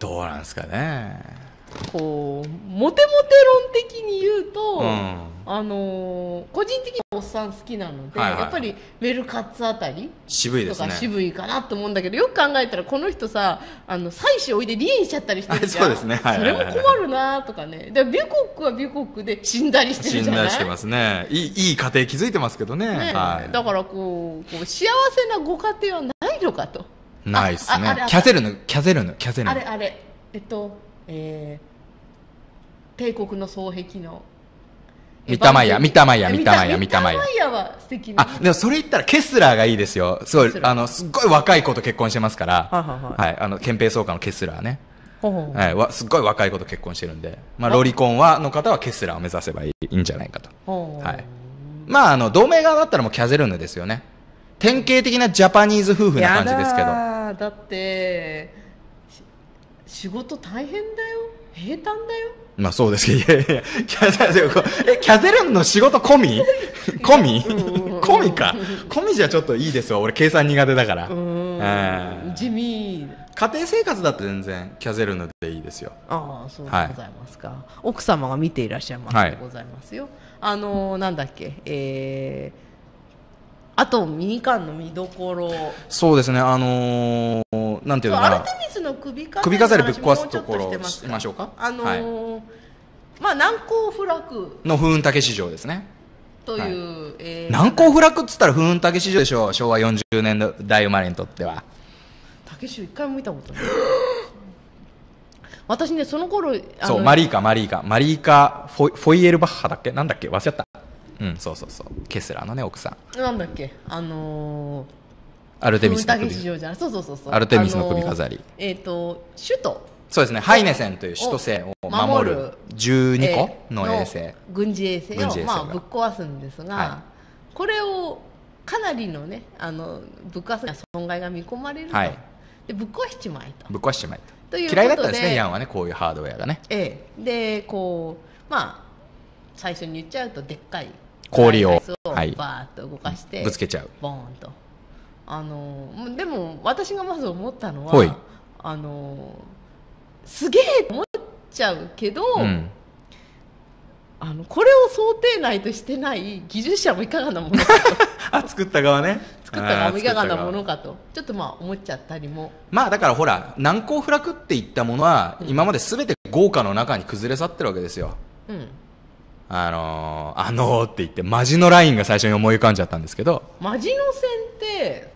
どうなんですかねこうモテモテ論的に言うと、うん、あのー、個人的におっさん好きなので、はいはい、やっぱりメルカッツあたり渋いですね渋いかなと思うんだけどよく考えたらこの人さあの妻子おいで離縁しちゃったりしてるじゃん (laughs) そうですね、はいはいはいはい、それも困るなとかねでビュコックはビュコックで死んだりしてるじゃない死んだりしてますねいいいい家庭築いてますけどね、ねはい、だからこうこう幸せなご家庭はないのかとないですねキャゼルヌキャゼルヌキャゼルヌあれあれえっとえー、帝国の双璧の三玉屋、三玉屋、三玉屋、三玉屋。三は素敵あ、でもそれ言ったらケスラーがいいですよ。すごい、あの、すっごい若い子と結婚してますから。はい、あの、憲兵総監のケスラーね。はい、すっごい若い子と結婚してるんで、まあ、ロリコンはの方はケスラーを目指せばいいんじゃないかと、はい、まああの同盟側だったらもうキャゼルヌですよね典型的なジャパニーズ夫婦な感じですけどだって仕事大変だよ平坦だよまあそうですけど、いやいや、キャえ、キャゼルンの仕事込み込み込みか。込みじゃちょっといいですわ。俺計算苦手だから。地味。家庭生活だって全然キャゼルンでいいですよ。ああ、そうでございますか、はい。奥様が見ていらっしゃいますでございますよ。はい、あのー、なんだっけ、えー、あとミニカンの見どころそうですねあのー、なんていうのかなアルテミスの首飾り首飾りぶっ壊すところしましょうかあのーはい、まあ難攻不落の風雲竹市場ですねという、はいえー、難攻不落っつったら風雲竹市場でしょう昭和40年代生まれにとっては竹市一回も見たことない私ねその頃そうマリーカマリーカマリーカフォフォイエルバッハだっけなんだっけ忘れちゃったうんそうそうそうケスラーのね奥さんなんだっけあのーアルテミスの首そうそうそうそうアルテミスの首飾り、えっ、ー、と首都そうですねハイネセンという首都圏を守る12個の衛星、軍事衛星をまあ、ぶっ壊すんですが、はい、これをかなりのねあのぶっ壊すには損害が見込まれると、はい、でぶっ壊しちまえとぶっ壊しちまえと嫌いだったんですねイアンはねこういうハードウェアがねええでこうまあ最初に言っちゃうとでっかい氷をはいバーッと動かして、ぶつけちゃうボーンとあのでも私がまず思ったのはあのすげえと思っちゃうけど、うん、あのこれを想定内としてない技術者もいかがなものかと (laughs) あ作った側ね作った側もいかがなものかとちょっとまあ思っちゃったりもまあだからほら難攻不落っていったものは、今まで全て豪華の中に崩れ去ってるわけですよ、うん、あのー、あのー、って言って、マジのラインが最初に思い浮かんじゃったんですけど。マジの線って、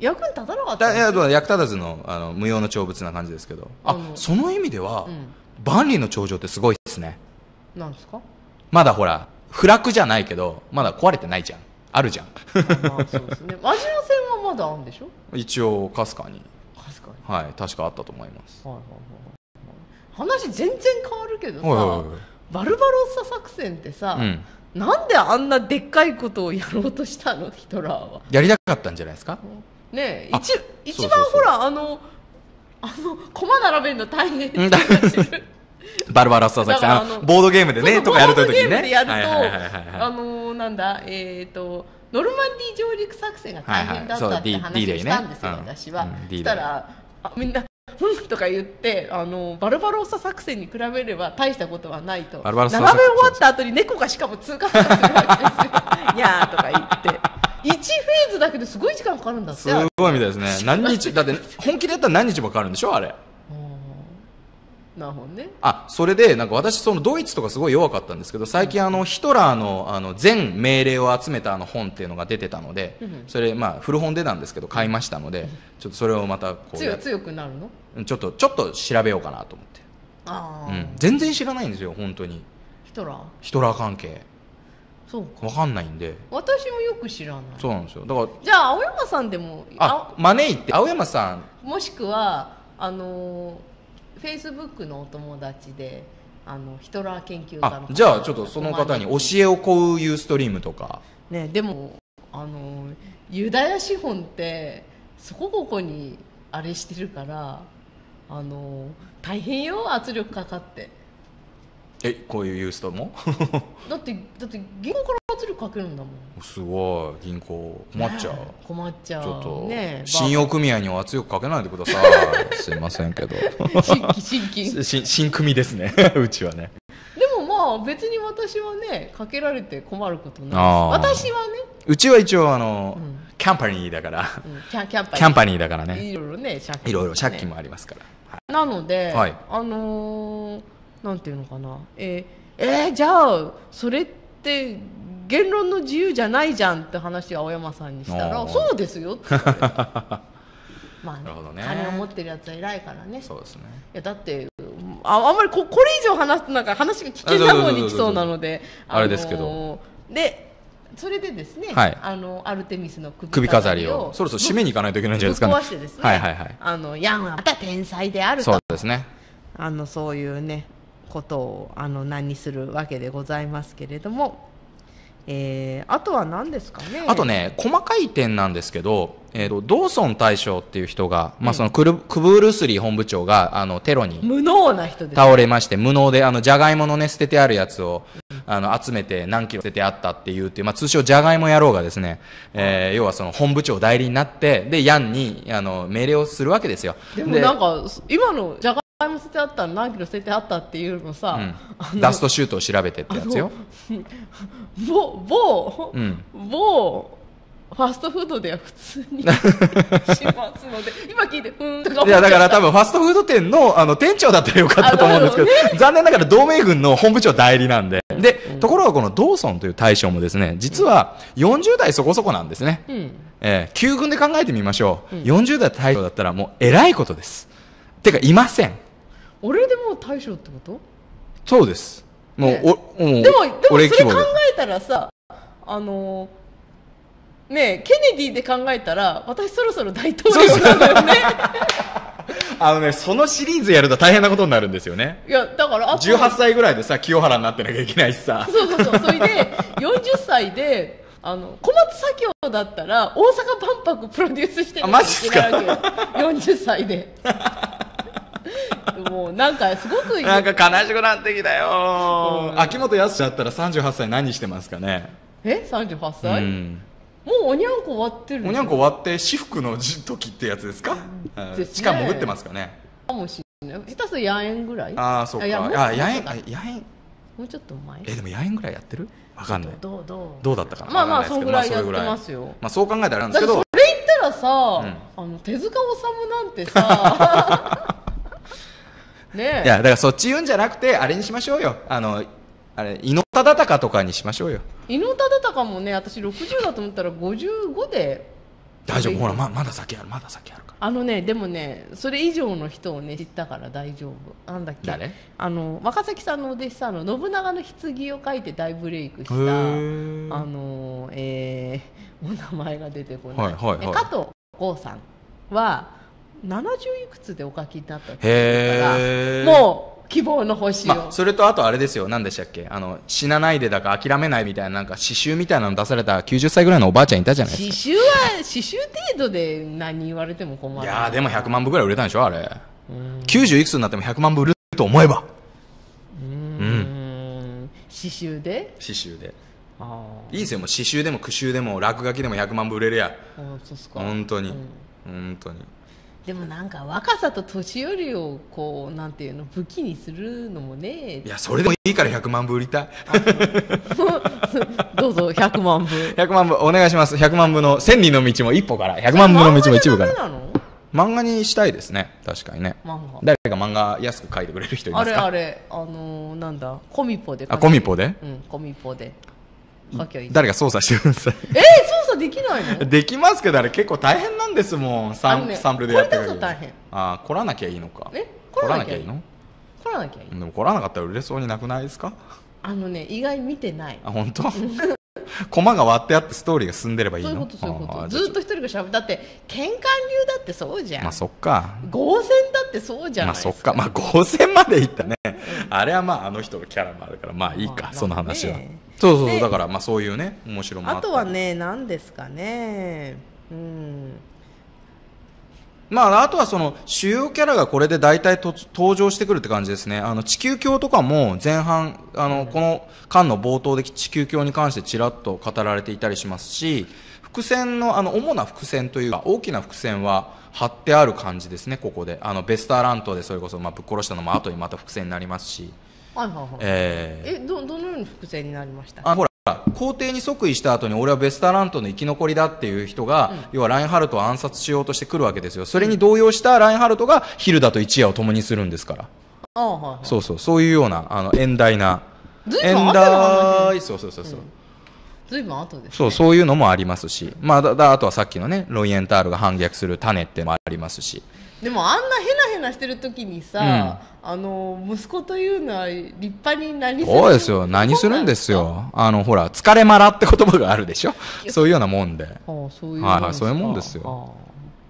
役に立たなかったいや、役立たずのあの無用の長物な感じですけど。あ、あその意味では、うん、万里の長城ってすごいですね。なんですかまだほら、不落じゃないけど、まだ壊れてないじゃん。あるじゃん。まあ、そうですね。(laughs) マジの線はまだあるんでしょ一応、かすかに。かすかにはい、確かあったと思います。はいはいはい。話全然変わるけどさ。はいはいはいバルバロッサ作戦ってさ、うん、なんであんなでっかいことをやろうとしたのヒトラーはやりたかったんじゃないですかね一一番ほらあのあの駒並べるの大変バルバロッサ作戦ボードゲームでねとかやるときにねボードゲームでやると、はいはいはいあのなんだえっ、ー、とノルマンディ上陸作戦が大変だったって話をしたんですよ、ね、私は、うん、したらみんなふんとか言ってあのバルバロッサ作戦に比べれば大したことはないと並べ終わった後に猫がしかも通過するわけですよやーとか言って。1フェーズだけですごい時間かかるんだってすごいみたいですね何日だって本気でやったら何日もかかるんでしょあれなるほどねあそれでなんか私そのドイツとかすごい弱かったんですけど最近あのヒトラーのあの全命令を集めたあの本っていうのが出てたのでそれまあ古本出たんですけど買いましたのでちょっとそれをまたこう強強くなるのちょっとちょっと調べようかなと思ってあ、うん、全然知らないんですよ本当にヒトラーヒトラー関係そうか分かんないんで私もよく知らないそうなんですよだからじゃあ青山さんでもあ招いて青山さんもしくはあのーフェイスブックのお友達であのヒトラー研究家のじゃあちょっとその方に教えをこういうストリームとかねでもあのユダヤ資本ってそこここにあれしてるからあの大変よ圧力かかってえこういうユーストも (laughs) だってだって銀行から圧力かけるんだもんすごい銀行困っちゃう、(laughs) 困っちゃうちょっと、ね、信用組合には圧力かけないでください (laughs) すいませんけど新規新規新組ですねうちはねでもまあ別に私はねかけられて困ることない私はねうちは一応あの、うん、キャンパニーだから、うん、キャキャンキャンパニーだからねいろいろね借金、ね、いろいろ借金もありますから、はい、なので、はい、あのーなんていうのかなえー、えー、じゃあそれって言論の自由じゃないじゃんって話を青山さんにしたらそうですよって (laughs) まあ、ね、金を持ってるやつは偉いからねそうですねいやだってああんまりここれ以上話すとなんか話が危険なうにいきそうなのであれですけどでそれでですね、はい、あのアルテミスの首飾りをそろそろ締めに行かないといけないんじゃないですかね壊してですね、はいはいはい、あのヤンはまた天才であるとそうですねあのそういうねことをあの何にするわけでございますけれども、えー、あとは何ですかねあとね細かい点なんですけど、えーと、ドーソン大将っていう人が、まあ、そのクルクブールスリー本部長があのテロに無能な人で倒れまして無能であのじゃがいものね捨ててあるやつを、うん、あの集めて何キロ捨ててあったっていうっていう、まあ、通称じゃがいも野郎がですね、えー、要はその本部長代理になってでヤンにあの命令をするわけですよでもなんか今の捨てあった何キロ捨ててあったっていうのさ、うん、ダストシュートを調べてってやつよ某某、う某ファストフードでは普通にしますので (laughs) 今聞いてうんとかいやだから多分ファストフード店のあの店長だったらよかったと思うんですけど、ね、残念ながら同盟軍の本部長代理なんでで、うん、ところがこのドーソンという大将もですね実は40代そこそこなんですね、うん、えー、旧軍で考えてみましょう、うん、40代大将だったらもうえらいことですてかいません俺でも大将ってことそうですもう、ね、おもうでもでもそれ考えたらさあのねケネディで考えたら私そろそろ大統領なんだよねあのね、そのシリーズやると大変なことになるんですよね。いや、だから、あ18歳ぐらいでさ、清原になってなきゃいけないしさ。そうそうそう。それで、40歳で、あの、小松左京だったら、大阪万博プロデュースしてるわマジっすか ?40 歳で。もうなんかすごくなんか悲しくなってきたよ、うん、秋元康だったら38歳何してますかねえ38歳、うん、もうおにゃんこ終わってるおにゃんこ終わって私服の時ってやつですか、うん、地下潜ってますかねかもしれない下手すやんぐらいああそうかあやんやんもうちょっと前えでも野んぐらいやってるわかんないどうどうどうだったかなまあまあそんぐらいやってますよまあそう考えたらあるんですけどそれ言ったらさ、うん、あの手塚治虫なんてさ (laughs) ねいやだからそっち言うんじゃなくてあれにしましょうよあのあれ井の忠敬とかにしましょうよ井の忠敬もね私60だと思ったら55で大丈夫ほらままだ先あるまだ先あるかあのねでもねそれ以上の人をね知ったから大丈夫なんだっけあの若崎さんのお弟子さんの信長の棺を書いて大ブレイクしたあのえー、お名前が出てこない、はいはいはい、加藤剛さんは70いくつでお書きになったっていうらもう希望の星、まそれとあとあれですよ何でしたっけあの死なないでだか諦めないみたいななんか刺繍みたいなの出された90歳ぐらいのおばあちゃんいたじゃないですか刺繍は刺繍程度で何言われても困るいやでも100万部ぐらい売れたんでしょあれ90いくつになっても100万部売ると思えばうん刺繍で刺繍でいいですよもう刺繍でも句集でも落書きでも100万部売れるや本当に、うん、本当にでもなんか若さと年寄りをこうなんていうの武器にするのもねいやそれでもいいから100万部売りたい (laughs) どうぞ100万部100 (laughs) 万部お願いします100万部の千里の道も一歩から100万部の道も一部から漫画にしたいですね確かにね誰か漫画安く書いてくれる人いますかあれあれあのー、なんだコミポであコミポでうんコミポで誰が操作してくださいえー、操作できないのできますけどあれ結構大変なんですもんサン,、ね、サンプルでやってる大変ああ来らなきゃいいのかえ来らなきゃいいの来らなきゃいいでも来らなかったら売れそうになくないですかあのね意外見てないあ本当駒 (laughs) が割ってあってストーリーが進んでればいいのそういうことそういうことずっと一人がしゃべだって喧嘩流だってそうじゃんまあそっか合戦だってそうじゃんまあそっかまあ合戦までいったね、うん、あれはまああの人のキャラもあるからまあいいか、まあ、その話は、ねそうそうそうだからまあそういうね面白もああとはね何ですかねうんまあ、あとはその主要キャラがこれで大体と登場してくるって感じですね。あの地球教とかも前半、あの、この間の冒頭で地球教に関してちらっと語られていたりしますし、伏線の、あの、主な伏線というか、大きな伏線は張ってある感じですね、ここで。あの、ベスターラントでそれこそ、まあ、ぶっ殺したのも後にまた伏線になりますし。はいはいはい、えー、えどどのように伏線になりましたあほら皇帝に即位した後に俺はベスターラントの生き残りだっていう人が、うん、要はラインハルトを暗殺しようとしてくるわけですよそれに動揺したラインハルトがヒルダと一夜を共にするんですから、あはいはい、そうそうそういうようなあの遠大な遠大そうそうそうそう、うんずいぶん後です、ね、そうそういうのもありますし、まあ、だだあとはさっきのねロイエンタールが反逆する種ってもありますし、でもあんなへなへなしてる時にさ、うん、あの息子というのは立派に何するそうですよ何するんですよあのほら疲れまらって言葉があるでしょそういうようなもんで、はあ、そういうはい、そういうもんですよ、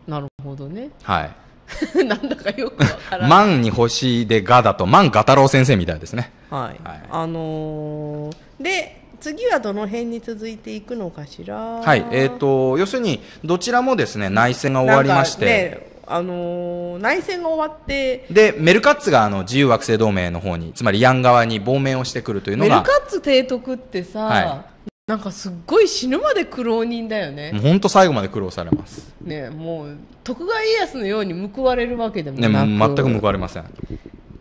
なるほどねはい (laughs) なんだかよくわからない万に星でがだと万ガ太郎先生みたいですねはい、はい、あのー、で次はどの辺に続いていくのかしらはいえっ、ー、と要するにどちらもですね内戦が終わりまして、あのー、内戦が終わってでメルカッツがあの自由惑星同盟の方につまりヤン側に亡命をしてくるというのがメルカッツ提督ってさ、はい、なんかすっごい死ぬまで苦労人だよねもう最後まで苦労されますねもう徳川家康のように報われるわけでもなく、ね、全く報われません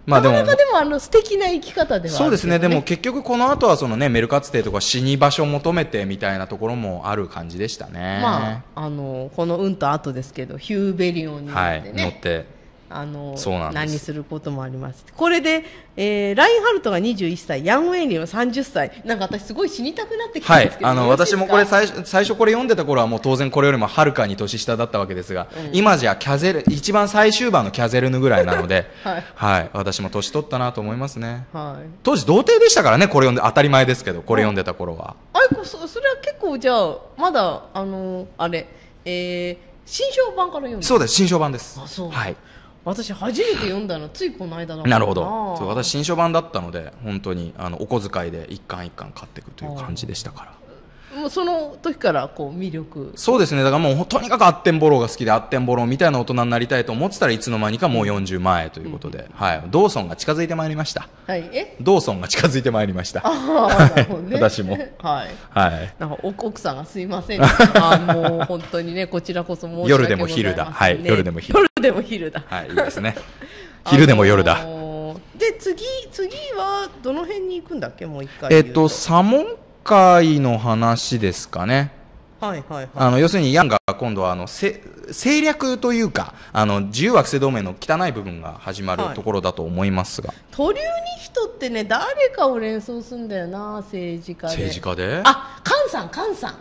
まあでも、なかなかでもあの素敵な生き方では、ね、そうですね、でも結局この後はそのね、メルカツテとか死に場所求めてみたいなところもある感じでしたね。まあ、あの、このうんと後ですけど、ヒューベリオンに乗ってね、はい、乗ってあの何にすることもありますこれで、えー、ラインハルトが21歳ヤンウェイリンは30歳なんか私すごい死にたくなってきたはい、あの私もこれ最初最初これ読んでた頃はもう当然これよりもはるかに年下だったわけですが、うん、今じゃキャゼル一番最終版のキャゼルヌぐらいなので、(laughs) はい、はい、私も年取ったなと思いますね、はい、当時童貞でしたからねこれ読んで当たり前ですけどこれ読んでた頃は、あいこそそれは結構じゃあまだあのあれえー、新章版から読んでそうです新章版ですあそうはい私初めて読んだのついこの間のなるほどそう私新書版だったので本当にあのお小遣いで一巻一巻買っていくという感じでしたからもうその時からこう魅力そうですねだからもうとにかくアッテンボローが好きでアッテンボローみたいな大人になりたいと思ってたらいつの間にかもう40円ということで、うん、はい、ドーソンが近づいてまいりました、はい、えドーソンが近づいてまいりましたあ、ね、私もはい、はい、なんか奥さんがすいません (laughs) あもう本当にねこちらこそ申し訳夜でも昼だ、はい、夜でも昼夜でも昼だはいいいですね (laughs) 昼でも夜だ、あのーで次次はどの辺に行くんだっけもう一回えっ、ー、と左門回の話ですかね。はいはいはい、あの要するにヤンが今度はあの政略というかあの自由惑星同盟の汚い部分が始まるところだと思いますが、はい、トリューニヒトってね誰かを連想するんだよな政治家で政治家であ菅さん菅さんあ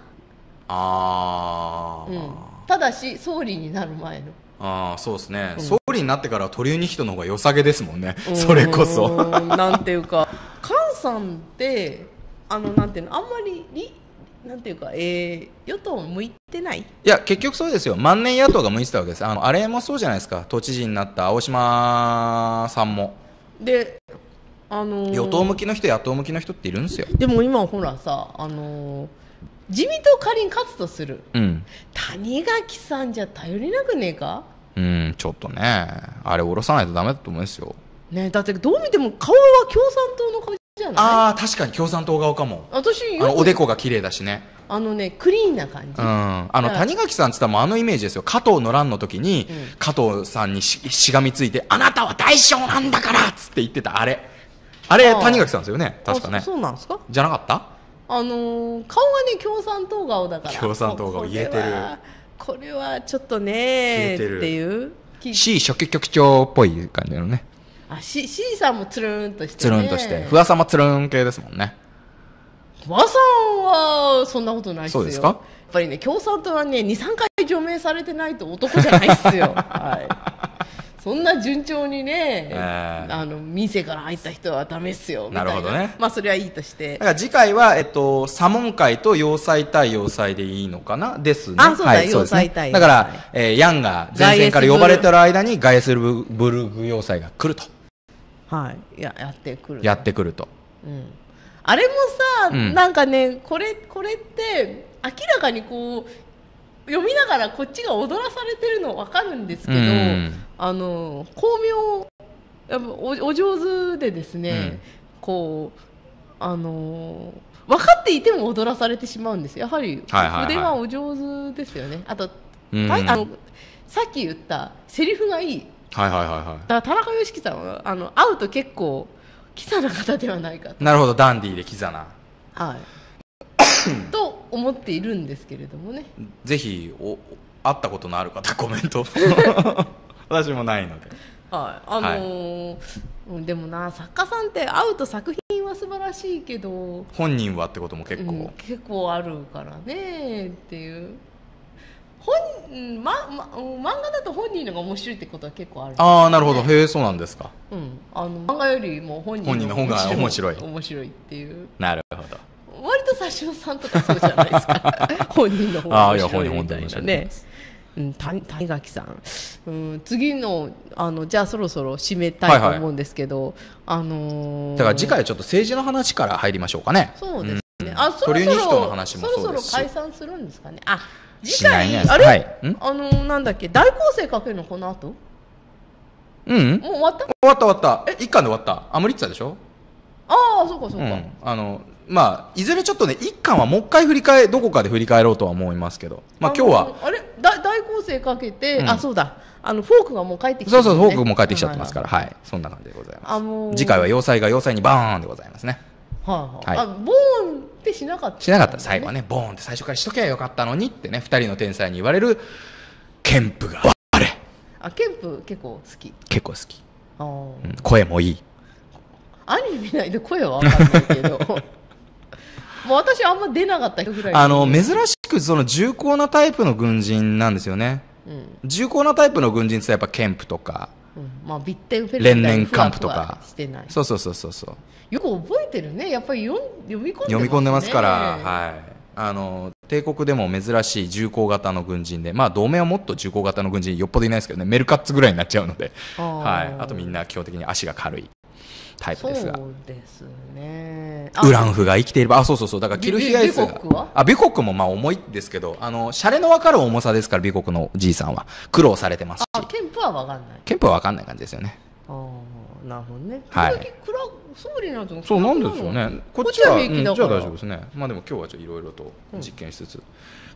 あ、うん、ただし総理になる前のああそうですね、うん、総理になってからトリューニヒトの方が良さげですもんねそれこそなんていうか菅さんってあのなんていうのあんまりりなんていうか、えー、与党向いてないいや、結局そうですよ、万年野党が向いてたわけです、あのあれもそうじゃないですか、都知事になった青島さんも。で、あのー、与党向きの人、野党向きの人っているんですよ。でも今、ほらさ、あのー、自民党仮に勝つとする、うん、谷垣さんじゃ頼りなくねえかうんちょっとねあれ下ろさないとダメだと思うんですよねだってどう見ても顔は共産党の顔ゃないああ確かに共産党側かも私おでこが綺麗だしねあのねクリーンな感じ、うん、あの谷垣さんって言ったらもあのイメージですよ加藤の乱の時に、うん、加藤さんにししがみついて「あなたは大将なんだから!」っつって言ってたあれあれ谷垣さんですよね確かねそうなんですかじゃなかったあのー、顔がね共産党顔だから共産党顔言えてるこれはちょっとねーっていう C 初期局長っぽい感じのねあし C さんもつるんとして、ね、つるんとして不破さんもつるん系ですもんね不破さんはそんなことないですよそうですかやっぱりね共産党はね23回除名されてないと男じゃないっすよ、(laughs) はいそんな順調にね、えー、あの店から入った人はだめっすよみたいなるほどねまあそれはいいとしてだから次回は、えっと、左門会と要塞対要塞でいいのかなですねあそうだ、はい、要塞対、ね、だから、えー、ヤンが前線から呼ばれてる間にガイエスブルグ要塞が来るとはい、ややってくるやってくると、うん、あれもさ、うん、なんかねこれこれって明らかにこう読みながらこっちが踊らされてるの分かるんですけど、うん、あの巧妙やっぱおお上手でですね、うん、こうあの分かっていても踊らされてしまうんですやはり腕はお上手ですよね、はいはいはい、あと、うん、あのさっき言ったセリフがいいはいはいはいはいだから田中良樹さんはあの会うと結構キザな方ではないかなるほどダンディーでキザなはい (coughs) と思っているんですけれどもねぜひお会ったことのある方コメント (laughs) 私もないのではいあのーはい、でもな作家さんって会うと作品は素晴らしいけど本人はってことも結構、うん、結構あるからねっていう本、まま、漫画だと本人のが面白いってことは結構ある、ね、ああなるほどへえそうなんですか、うん、あの漫画よりも本人の本が面白い面白いっていうなるほど割とし尾さんとかそうじゃないですか (laughs) 本人の方が面白いみたいなねうん、谷垣さん、うん、次のあのじゃあそろそろ締めたいと思うんですけど、はいはい、あのー、だから次回ちょっと政治の話から入りましょうかねそうですね、うん、あそろそろトリニストの話もうですしそろそろ解散するんですかねあ次回、ね、あれ、はい、あの、なんだっけ、大構成かけるの、この後うん。もう終わった終わった終わった。え、一巻で終わった。アムリッツァでしょああ、そうかそうか。うん、あの、まあ、いずれちょっとね、一巻はもう一回振り返、どこかで振り返ろうとは思いますけど。まあ今日は。あれ大大構成かけて、うん、あ、そうだ。あの、フォークがもう帰ってきて、そうそう、フォークも帰ってきちゃってますから、はい。そんな感じでございます。あのー、次回は要塞が要塞にバーンでございますね。はあ、はい、あボーンってしなかった、ね、しなかった最後はねボーンって最初からしときゃよかったのにってね2人の天才に言われるケンプがあれあケンプ結構好き結構好きあ、うん、声もいいアニメ見ないで声は分かんないけど (laughs) もう私あんま出なかったぐらいあの珍しくその重厚なタイプの軍人なんですよね、うん、重厚なタイプの軍人ってやっぱケンプとかうん、まあビッテウフェル連年完布とかしてそうそうそうそうそうよく覚えてるねやっぱり読読み込んでます、ね、読み込んでますからはいあの帝国でも珍しい重工型の軍人で、まあ、同盟はもっと重工型の軍人よっぽどいないですけどねメルカッツぐらいになっちゃうので、はい、あとみんな基本的に足が軽いタイプですがそうですねウランフが生きていればあそうそうそうだからキルヒアイスがあ美国もまあ重いですけどあのシャレのわかる重さですから美国のじいさんは苦労されてますしあ憲法はわかんない憲法はわかんない感じですよねああなるほどねはい総理なんそうなんですよねこっちは、平うん、じゃあ大丈夫ですねまあでも今日はちょっといろいろと実験しつつ、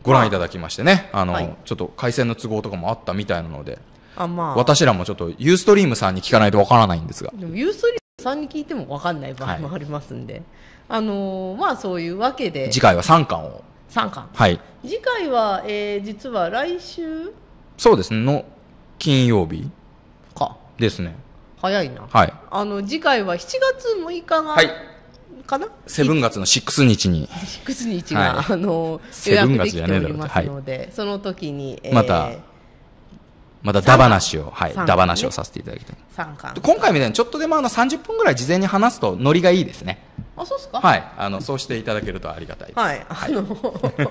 ご覧いただきましてねあの、ちょっと回線の都合とかもあったみたいなのであ、まあ、私らもちょっとユーストリームさんに聞かないとわからないんですが。でもユーストリさんに聞いても分かんない場合もありますんで、はい、あのー、まあそういうわけで次回は3巻を3巻はい次回は、えー、実は来週そうですねの金曜日かですね早いなはいあの次回は7月6日が、はい、かなセブン月の6日に6 (laughs) 日が、はい、あのー、予約できておりますので、はい、その時に、えー、またまたダ話を、はい、ダしをさせていただきたい。今回みたいにちょっとでもあの30分ぐらい事前に話すとノリがいいですね。あ、そうですか。はい、あのそうしていただけるとありがたいはい、あの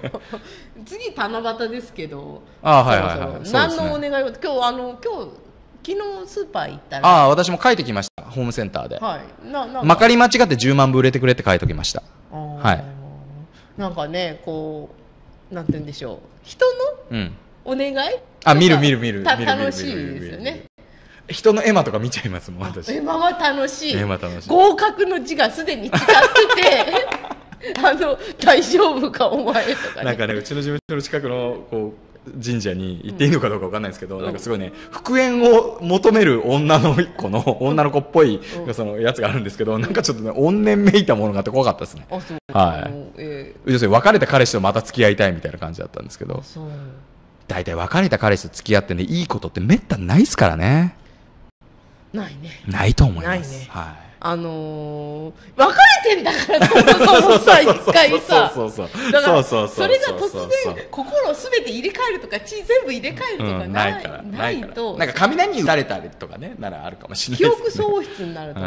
(laughs) 次七夕ですけど、あ、はいはいはい。何のお願いを、ね、今日あの今日。昨日スーパー行ったらあ私も書いてきましたホームセンターで、はい、ななまかり間違って10万部売れてくれって書いておきましたはいなんかねこうなんて言うんでしょう人の、うん、お願いあ見る見る見る楽しいですよね人の絵馬とか見ちゃいますもん私絵馬は楽しい楽しい合格の字がすでに違ってて (laughs) あの大丈夫かお前とか、ね、なんかねうちの事務所の近くのこう神社に行っていいのかどうか分かんないですけど、うん、なんかすごいね復縁を求める女の子の女の子っぽい、そのやつがあるんですけど、うん、なんかちょっとね怨念めいたものがあって怖かったですね、はい、えー、要するに別れた彼氏とまた付き合いたいみたいな感じだったんですけどそう大体別れた彼氏と付き合ってね、いいことってめったないですからね。ないね。ないと思います。ないね。はい。あのー、別れてんだからそのさ一回さだからそれが突然心をすべて入れ替えるとか血全部入れ替えるとかない,、うん、ないとなんか雷に打たれたりとかねならあるかもしれない、ね、記憶喪失になるとか、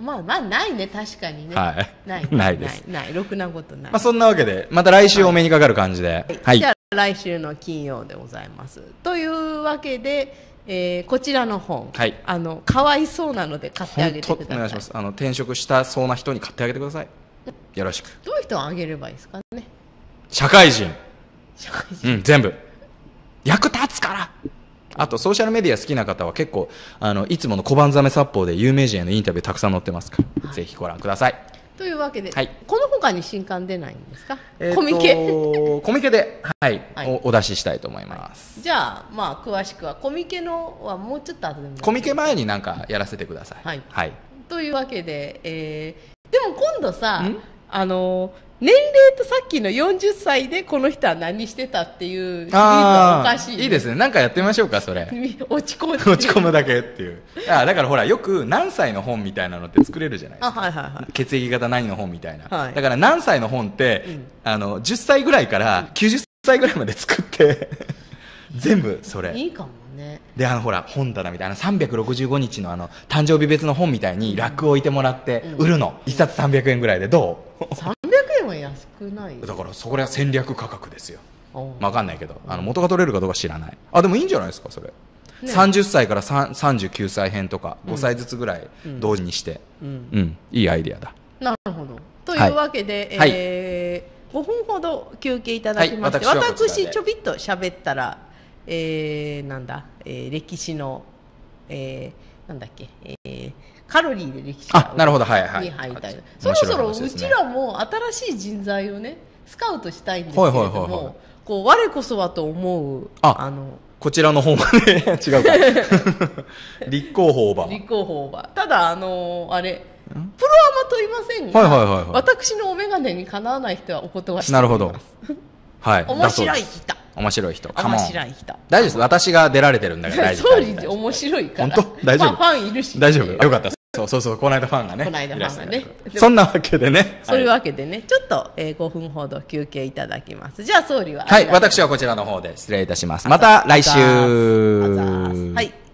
まあまあないね確かにね、はい、ないないないないろくなことない、まあ、そんなわけでまた来週お目にかかる感じではい、はい来週の金曜でございます。というわけで、えー、こちらの本、はい、あのかわいそうなので買ってあげてください。お願いします。あの転職したそうな人に買ってあげてください。よろしく。どういう人をあげればいいですかね。社会人。社会人。うん、全部。役立つから。あとソーシャルメディア好きな方は結構あのいつもの小判ザメ殺法で有名人へのインタビューたくさん載ってますから、はい、ぜひご覧ください。というわけで、はい、このほかに新刊出ないんですか、えー、コミケ (laughs) コミケで、はいはい、おお出ししたいと思います、はい、じゃあまあ詳しくはコミケのはもうちょっと後でコミケ前になんかやらせてください、はいというわけで、えー、でも今度さあの年齢とさっきの40歳でこの人は何してたっていうシリーおかしい、ね、いいですねなんかやってみましょうかそれ (laughs) 落ち込む落ち込むだけっていうあだからほらよく何歳の本みたいなのって作れるじゃないですか、はいはいはい、血液型何の本みたいな、はい、だから何歳の本って、うん、あの10歳ぐらいから90歳ぐらいまで作って (laughs) 全部それいいかもねであのほら本棚みたいな365日のあの誕生日別の本みたいに楽を置いてもらって売るの、うん、1冊300円ぐらいでどうないだからそこら戦略価格ですよ分かんないけどあの元が取れるかどうか知らないあでもいいんじゃないですかそれね、30歳から39歳編とか5歳ずつぐらい同時にして、うん、うんうん、いいアイディアだ。なるほどというわけで、はい、えー、5分ほど休憩いただきまして、はい、私ちょびっと喋ったら、えー、なんだ、えー、歴史の、えー、なんだっけ、えー、カロリーでできちゃうあなるほどはいはいそろそろうちらも新しい人材をねスカウトしたいんですけれども、はいはいはいはい、こう我こそはと思うああのこちらの方まで (laughs) 違うか (laughs) 立候補馬立候補馬ただあのー、あれプロアマと言いませんが、はいはいはいはい、私のお眼鏡にかなわない人はお断りしますなるほどはい (laughs) 面白い人面白い人面白い人大丈夫です私が出られてるんだから大丈夫総理面白いから本当大丈夫、まあ、ファンいるし大丈夫よかったそうそうそう、この間ファンがね。この間ファンがね。そんなわけでね。そういうわけでね、ちょっと、えー、5分ほど休憩いただきます。じゃあ総理は。はい、私はこちらの方で失礼いたします。また来週。はい。